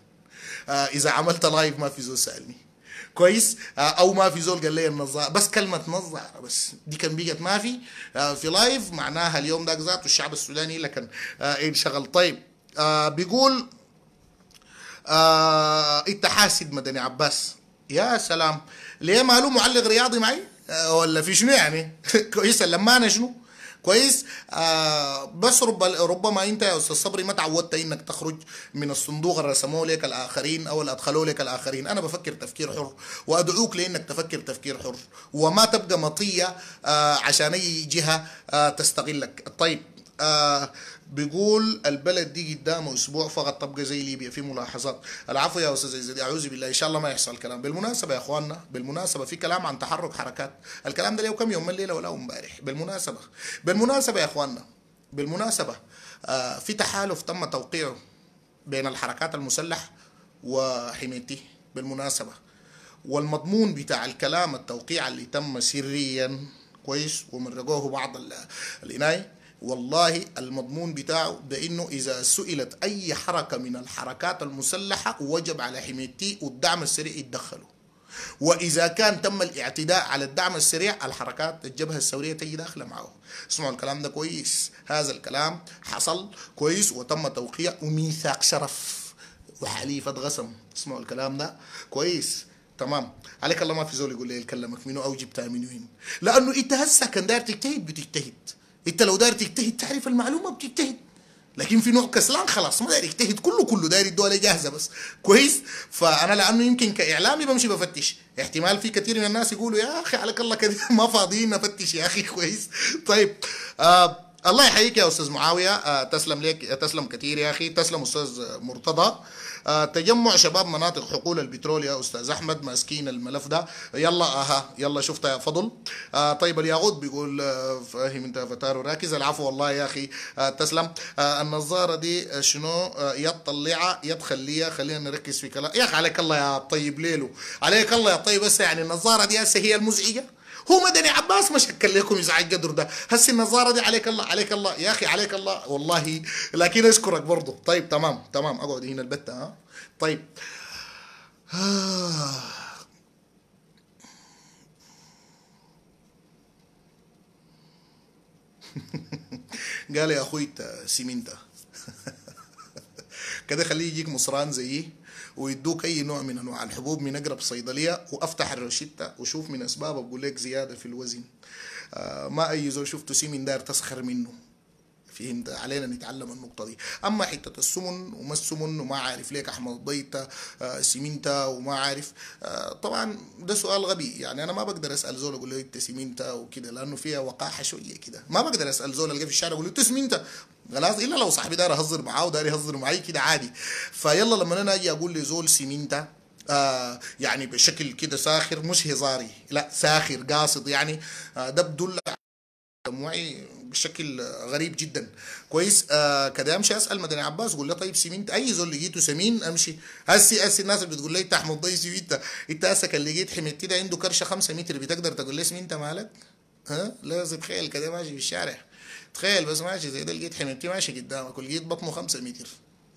اذا عملت لايف ما في زول سالني كويس آه، او ما في زول قال لي النظاره بس كلمه نظاره بس دي كان بيجت ما في آه، في لايف معناها اليوم ده ذاته الشعب السوداني اللي كان آه، انشغل طيب بيقول انت حاسد مدني عباس يا سلام ليه ماله معلق رياضي معي ولا في شنو يعني كويس لما انا شنو كويس آه بس رب ربما انت يا استاذ صبري ما تعودت انك تخرج من الصندوق اللي رسموه لك الاخرين او اللي ادخلوه لك الاخرين انا بفكر تفكير حر وادعوك لانك تفكر تفكير حر وما تبقى مطيه آه عشان اي جهه آه تستغلك طيب آه بيقول البلد دي قدامه اسبوع فقط تبقى زي ليبيا في ملاحظات العفو يا استاذ عزيز اعوذ بالله ان شاء الله ما يحصل كلام بالمناسبه يا اخواننا بالمناسبه في كلام عن تحرك حركات الكلام ده له كم يوم من الليله ولا امبارح بالمناسبه بالمناسبه يا اخواننا بالمناسبه آه في تحالف تم توقيعه بين الحركات المسلحه وحميتي بالمناسبه والمضمون بتاع الكلام التوقيع اللي تم سريا كويس ومرقوه بعض الاناي والله المضمون بتاعه بانه اذا سئلت اي حركه من الحركات المسلحه وجب على حميتي والدعم السريع يتدخلوا واذا كان تم الاعتداء على الدعم السريع الحركات الجبهه الثوريه تجي داخله معه اسمعوا الكلام ده كويس هذا الكلام حصل كويس وتم توقيع وميثاق شرف وحليفه غسم اسمعوا الكلام ده كويس تمام عليك الله ما في زول يقول لي كلمك منو او جبتها من وين لانه انت هسه كان داير تجتهد بتجتهد انت لو داير تجتهد تعرف المعلومه بتجتهد لكن في نوع كسلان خلاص ما داير يجتهد كله كله داير الدوله جاهزه بس كويس فانا لانه يمكن كاعلامي بمشي بفتش احتمال في كثير من الناس يقولوا يا اخي عليك الله كده ما فاضيين افتش يا اخي كويس طيب آه الله يحييك يا استاذ معاويه آه تسلم ليك تسلم كثير يا اخي تسلم استاذ مرتضى آه، تجمع شباب مناطق حقول البترول يا استاذ احمد ماسكين الملف ده يلا اها يلا شفتها يا فضل آه، طيب الياقوت بيقول فاهم انت فتار وراكز العفو والله يا اخي آه، تسلم النظاره دي شنو يا تطلعها يا تخليها خلينا نركز في كلام يا اخي عليك الله يا طيب ليله عليك الله يا طيب بس يعني النظاره دي هسه هي المزعجه هو مدني عباس ما شكل لكم يزعج قدر ده هسه النظاره دي عليك الله عليك الله يا اخي عليك الله والله لكن اشكرك برضه طيب تمام تمام اقعد هنا البته ها طيب آه. قال يا اخوي سيمينتا كده خليه يجيك مصران زيي ويدوك اي نوع من انواع الحبوب من اقرب صيدليه وافتح الروشته وشوف من اسباب اقول لك زياده في الوزن آه ما اي زول شفته سمن داير تسخر منه فهمت علينا نتعلم النقطه دي اما حته السمن وما السمن وما عارف ليك احمد الضيطة آه وما عارف آه طبعا ده سؤال غبي يعني انا ما بقدر اسال زول اقول له انت سيمينتا وكده لانه فيها وقاحه شويه كده ما بقدر اسال زول اللي في الشارع اقول له انت سمنتا خلاص الا لو صاحبي داير اهزر معاه وداير يهزر معايا كده عادي فيلا لما انا اجي اقول لزول سمين ده آه يعني بشكل كده ساخر مش هزاري لا ساخر قاصد يعني آه ده بدل دموعي بشكل غريب جدا كويس آه كده امشي اسال مدني عباس اقول له طيب سمين اي زول لقيته سمين امشي هسي هسي الناس اللي بتقول لي انت احمد ضي سمين انت انت هسك اللي لقيت حميتي ده عنده كرشه 5 متر بتقدر تقول لي سمين انت مالك ها لازم تخيل كده ماشي في الشارع تخيل بس ماشي زي ده لقيت حميتي ماشي قدامك ولقيت بطنه 5 متر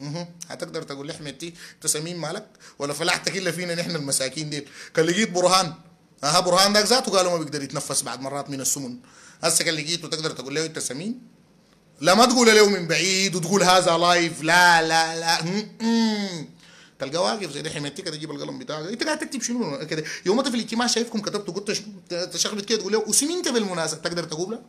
اها هتقدر تقول لي حميتي انت سمين مالك ولا فلحتك الا فينا نحن المساكين دي كان لقيت برهان اها برهان ده ذاته قالوا ما بيقدر يتنفس بعد مرات من السمن هسه كان لقيته تقدر تقول له انت سمين لا ما تقول له من بعيد وتقول هذا لايف لا لا لا تلقى تلقاه واقف زي ده حميتي كده تجيب القلم بتاعك انت قاعد تكتب شنو كده يوم انت في الاجتماع شايفكم كتبتوا قلت تشخبط كده تقول له وسمين انت بالمناسبه تقدر تقول له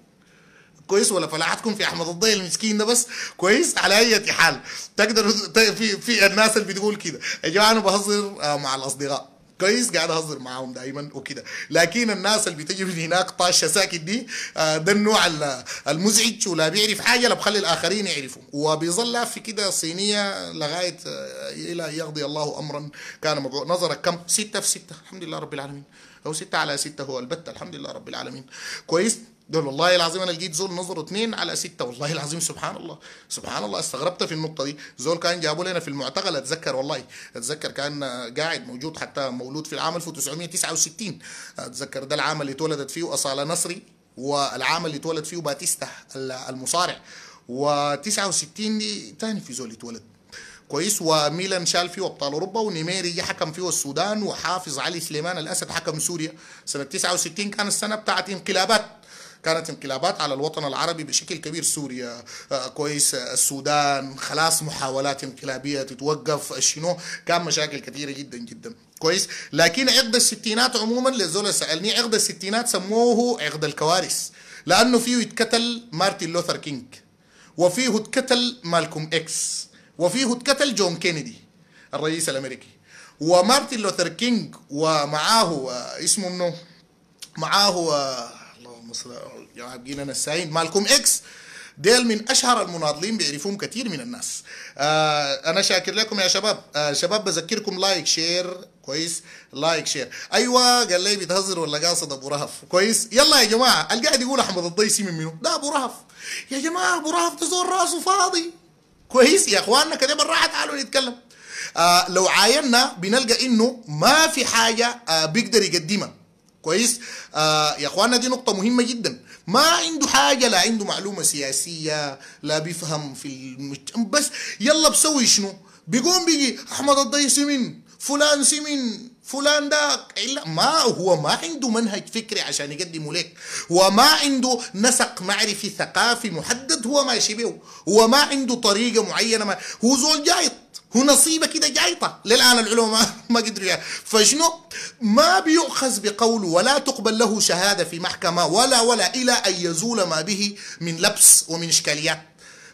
كويس ولا فلاحتكم في احمد الضي المسكين ده بس كويس على اي حال تقدر في في الناس اللي بتقول كده يا جماعه انا بهزر آه، مع الاصدقاء كويس قاعد اهزر معاهم دائما وكده لكن الناس اللي بتجي من هناك طاشه ساكت دي آه، ده النوع المزعج ولا بيعرف حاجه لا بخلي الاخرين يعرفوا وبيظل في كده صينيه لغايه آه، الى يقضي الله امرا كان مبعوث نظرك كم؟ سته في سته الحمد لله رب العالمين او سته على سته هو البت الحمد لله رب العالمين كويس دول والله العظيم انا لقيت زول نظره اثنين على ستة والله العظيم سبحان الله سبحان الله استغربت في النقطة دي زول كان جابوا لنا في المعتقل اتذكر والله اتذكر كان قاعد موجود حتى مولود في العام 1969 اتذكر ده العام اللي اتولدت فيه أصالة نصري والعام اللي اتولد فيه باتيستا المصارع و69 دي تاني في زول اتولد كويس وميلان شال فيه ابطال اوروبا ونيميري جه حكم فيه السودان وحافظ علي سليمان الاسد حكم سوريا سنه 69 كان السنه بتاعت انقلابات كانت انقلابات على الوطن العربي بشكل كبير سوريا آه، كويس آه، السودان خلاص محاولات انقلابيه تتوقف شنو كان مشاكل كثيره جدا جدا كويس لكن عقد الستينات عموما لزول سالني عقد الستينات سموه عقد الكوارث لانه فيه اتكتل مارتن لوثر كينج وفيه اتكتل مالكوم اكس وفيه اتكتل جون كينيدي الرئيس الامريكي ومارتن لوثر كينج ومعاه آه، اسمه منه معاه مصر يعني بقينا انا مالكم اكس ديل من اشهر المناضلين بيعرفوهم كثير من الناس آه انا شاكر لكم يا شباب آه شباب بذكركم لايك شير كويس لايك شير ايوه قال لي بتهزر ولا قاصد ابو رهف كويس يلا يا جماعه القاعد يقول احمد الضيسي من منو ده ابو رهف يا جماعه ابو رهف تزور راسه فاضي كويس يا اخواننا كده بالراحه تعالوا نتكلم آه لو عاينا بنلقى انه ما في حاجه آه بيقدر يقدمها كويس آه يا اخوانا دي نقطه مهمه جدا ما عنده حاجه لا عنده معلومه سياسيه لا بيفهم في المجتمع بس يلا بسوي شنو بيقوم بيجي احمد الضي سمن فلان سمين فلان داك الا إيه، ما هو ما عنده منهج فكري عشان يقدمه لك هو ما عنده نسق معرفي ثقافي محدد هو ماشي به هو ما عنده طريقه معينه ما هو زول جاي هو نصيبه كده جايطه للان العلماء ما قدروا يعني فشنو ما بيؤخذ بقول ولا تقبل له شهاده في محكمه ولا ولا الى ان يزول ما به من لبس ومن اشكاليات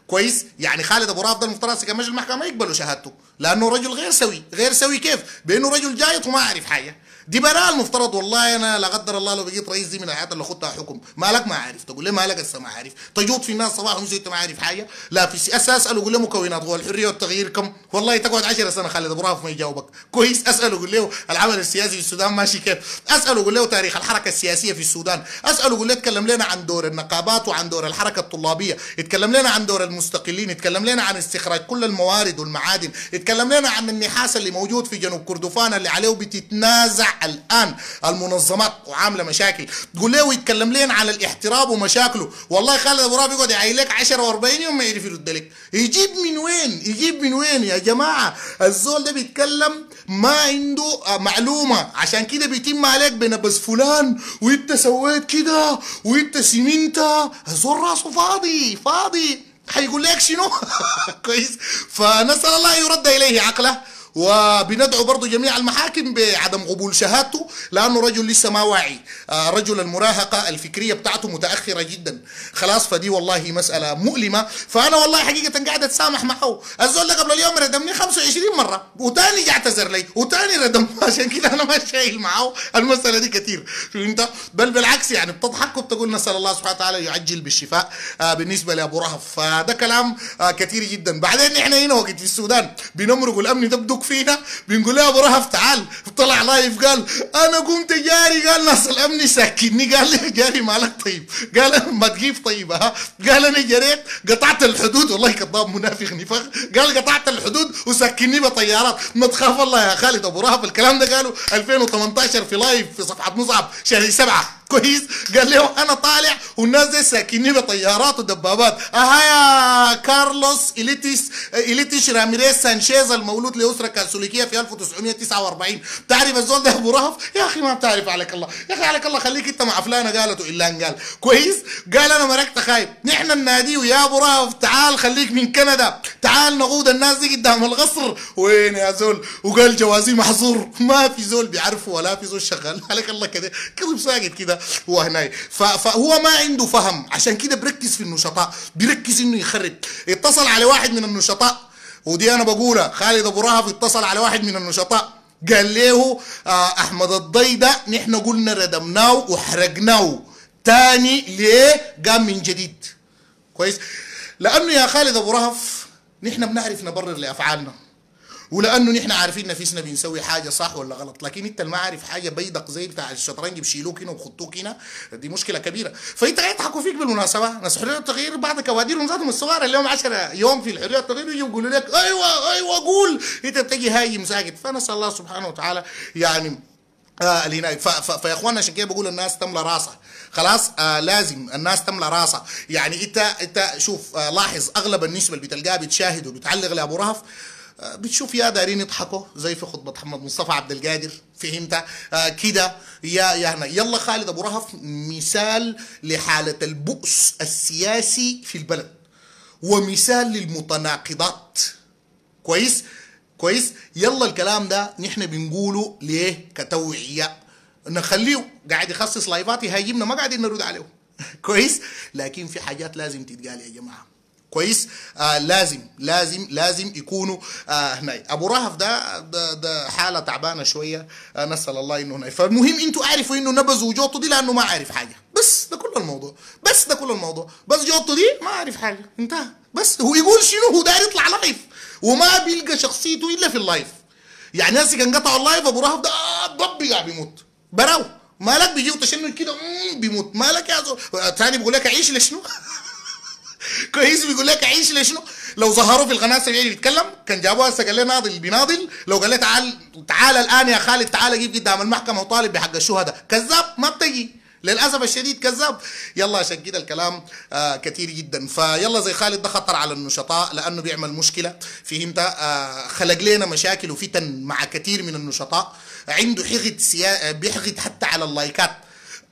كويس يعني خالد ابو رافض المفترض كمجلس المحكمه ما يقبلوا شهادته لانه رجل غير سوي غير سوي كيف بانه رجل جايط وما عارف حاجه دي براءة المفترض والله انا لا قدر الله لو بقيت رئيس دي من الحياه اللي خدتها حكم مالك ما عارف تقول لي مالك هسه ما عارف تجوط في الناس صباح ومسي انت ما عارف حاجه لا في اساس اساله قول له مكونات هو الحريه والتغيير كم والله تقعد 10 سنه خالد ابو ما يجاوبك كويس اساله قول له العمل السياسي في السودان ماشي كيف اساله قول له تاريخ الحركه السياسيه في السودان اساله قول له اتكلم لنا عن دور النقابات وعن دور الحركه الطلابيه اتكلم لنا عن دور المستقلين اتكلم لنا عن استخراج كل الموارد والمعادن اتكلم لنا عن النحاس اللي موجود في جنوب كردفان اللي عليه بتتنازع الان المنظمات وعامله مشاكل تقول له ويتكلم لين على الاحتراب ومشاكله والله خالد ابو رافع يقعد يعيلك لك 10 و40 يوم ما يعرف يرد لك يجيب من وين يجيب من وين يا جماعه الزول ده بيتكلم ما عنده معلومه عشان كده بيتم عليك بنبس فلان وانت سويت كده وانت سمنت الزول راسه فاضي فاضي هيقول لك شنو كويس فنسال الله يرد اليه عقله وبندعو برضه جميع المحاكم بعدم قبول شهادته لانه رجل لسه ما واعي آه، رجل المراهقه الفكريه بتاعته متاخره جدا خلاص فدي والله مساله مؤلمه فانا والله حقيقه قاعد اتسامح معه الزول ده قبل اليوم ردمني 25 مره وتاني اعتذر لي وتاني ردم عشان كده انا ما شايل معه المساله دي كتير انت بل بالعكس يعني بتضحك وبتقول نسال الله سبحانه وتعالى يعجل بالشفاء آه، بالنسبه لابو رهف فده كلام آه، كتير جدا بعدين احنا هنا وقت في السودان بنمرق الامن ده بيشكوك فيها بنقول له يا ابو رهف تعال طلع لايف قال انا قمت جاري قال ناس الامن ساكنني قال لي جاري مالك طيب قال ما تجيب طيب ها قال انا جريت قطعت الحدود والله كذاب منافق نفاق قال قطعت الحدود وسكني بطيارات ما تخاف الله يا خالد ابو رهف الكلام ده قاله 2018 في لايف في صفحه مصعب شهر سبعه كويس قال لهم انا طالع والناس دي ساكنين بطيارات ودبابات اها يا كارلوس اليتيس اليتيش راميريز سانشيز المولود لاسره كاثوليكيه في 1949 تعرف الزول ده ابو رهف يا اخي ما بتعرف عليك الله يا اخي عليك الله خليك انت مع فلانه قالت الا ان قال كويس قال انا مركت خايب نحن النادي ويا ابو رهف تعال خليك من كندا تعال نقود الناس دي قدام القصر وين يا زول وقال جوازي محظور ما في زول بيعرفه ولا في زول شغال عليك الله كده كذب ساكت كده وهناي فهو ما عنده فهم عشان كده بركز في النشطاء بيركز انه يخرج اتصل على واحد من النشطاء ودي انا بقولها خالد ابو رهف اتصل على واحد من النشطاء قال له آه، احمد الضي ده نحن قلنا ردمناه وحرقناه تاني ليه قام من جديد كويس لانه يا خالد ابو رهف نحن بنعرف نبرر لافعالنا ولانه نحن عارفين نفسنا بنسوي حاجه صح ولا غلط لكن انت ما عارف حاجه بيدق زي بتاع الشطرنج بيشيلوك هنا وبخطوك هنا دي مشكله كبيره فانت يضحكوا فيك بالمناسبه ناس حريه التغيير بعض كواديرهم ذاتهم الصغار اليوم 10 يوم في الحريه التغيير يجوا يقولوا لك ايوه ايوه قول انت بتجي هايم ساكت فنسال الله سبحانه وتعالى يعني آه فيا اخوانا عشان كده بقول الناس تملى راسها خلاص آه لازم الناس تملى راسها يعني انت انت شوف آه لاحظ اغلب النسبه اللي بتلقاها بتشاهد وبتعلق لابو رهف بتشوف يا دارين يضحكوا زي في خطبه محمد مصطفى عبد القادر فهمت آه، كده يا يا يلا خالد ابو رهف مثال لحاله البؤس السياسي في البلد ومثال للمتناقضات كويس كويس يلا الكلام ده نحن بنقوله ليه كتوعيه نخليه قاعد يخصص لايفات يهاجمنا ما قاعدين نرد عليه كويس لكن في حاجات لازم تتقال يا جماعه كويس آه لازم لازم لازم يكونوا آه هنا ابو رهف ده ده, ده حاله تعبانه شويه آه نسال الله انه هناي فالمهم انتوا عارفوا انه نبز وجوته دي لانه ما عارف حاجه بس ده كل الموضوع بس ده كل الموضوع بس جوته دي ما عارف حاجه انتهى بس هو يقول شنو هو داير يطلع لايف وما بيلقى شخصيته الا في اللايف يعني ناس كان قطعوا اللايف ابو رهف ده ضب آه، قاعد بيموت براو مالك بيجي تشنج كده بيموت مالك يا زول ثاني آه، بيقول لك عيش لشنو كويس بيقول لك عيش ليش شنو لو ظهروا في القناه السبعيه بيتكلم كان جابوها قال لي ناضل بيناضل لو قال لي تعال تعال الان يا خالد تعال جيب قدام المحكمه وطالب بحق الشهداء كذاب ما بتجي للاسف الشديد كذاب يلا عشان كده الكلام آه كثير جدا فيلا زي خالد ده خطر على النشطاء لانه بيعمل مشكله فهمت آه خلق لنا مشاكل وفتن مع كثير من النشطاء عنده حقد سيا... بيحقد حتى على اللايكات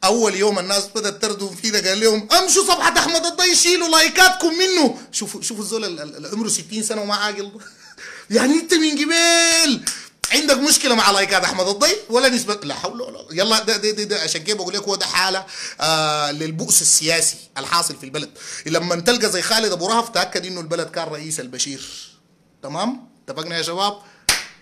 اول يوم الناس بدات تردم فينا قال لهم امشوا صفحه احمد الله يشيلوا لايكاتكم منه شوفوا شوفوا الزول اللي عمره 60 سنه وما عاقل يعني انت من جبال عندك مشكله مع لايكات احمد الضي ولا نسبه لا حول ولا قوه يلا ده ده ده, ده عشان كده بقول لك هو ده حاله آه للبؤس السياسي الحاصل في البلد لما تلقى زي خالد ابو رهف تاكد انه البلد كان رئيس البشير تمام اتفقنا يا شباب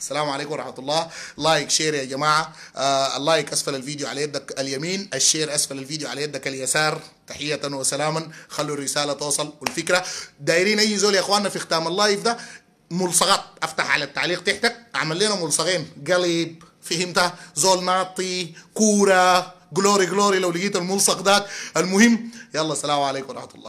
السلام عليكم ورحمه الله لايك شير يا جماعه آه اللايك اسفل الفيديو على يدك اليمين الشير اسفل الفيديو على يدك اليسار تحيه وسلاما خلوا الرساله توصل والفكره دايرين اي زول يا اخواننا في ختام اللايف ده ملصقات افتح على التعليق تحتك اعمل لنا ملصقين قلب فهمتها زول ناطي كوره جلوري جلوري لو لقيت الملصق ده المهم يلا سلام عليكم ورحمه الله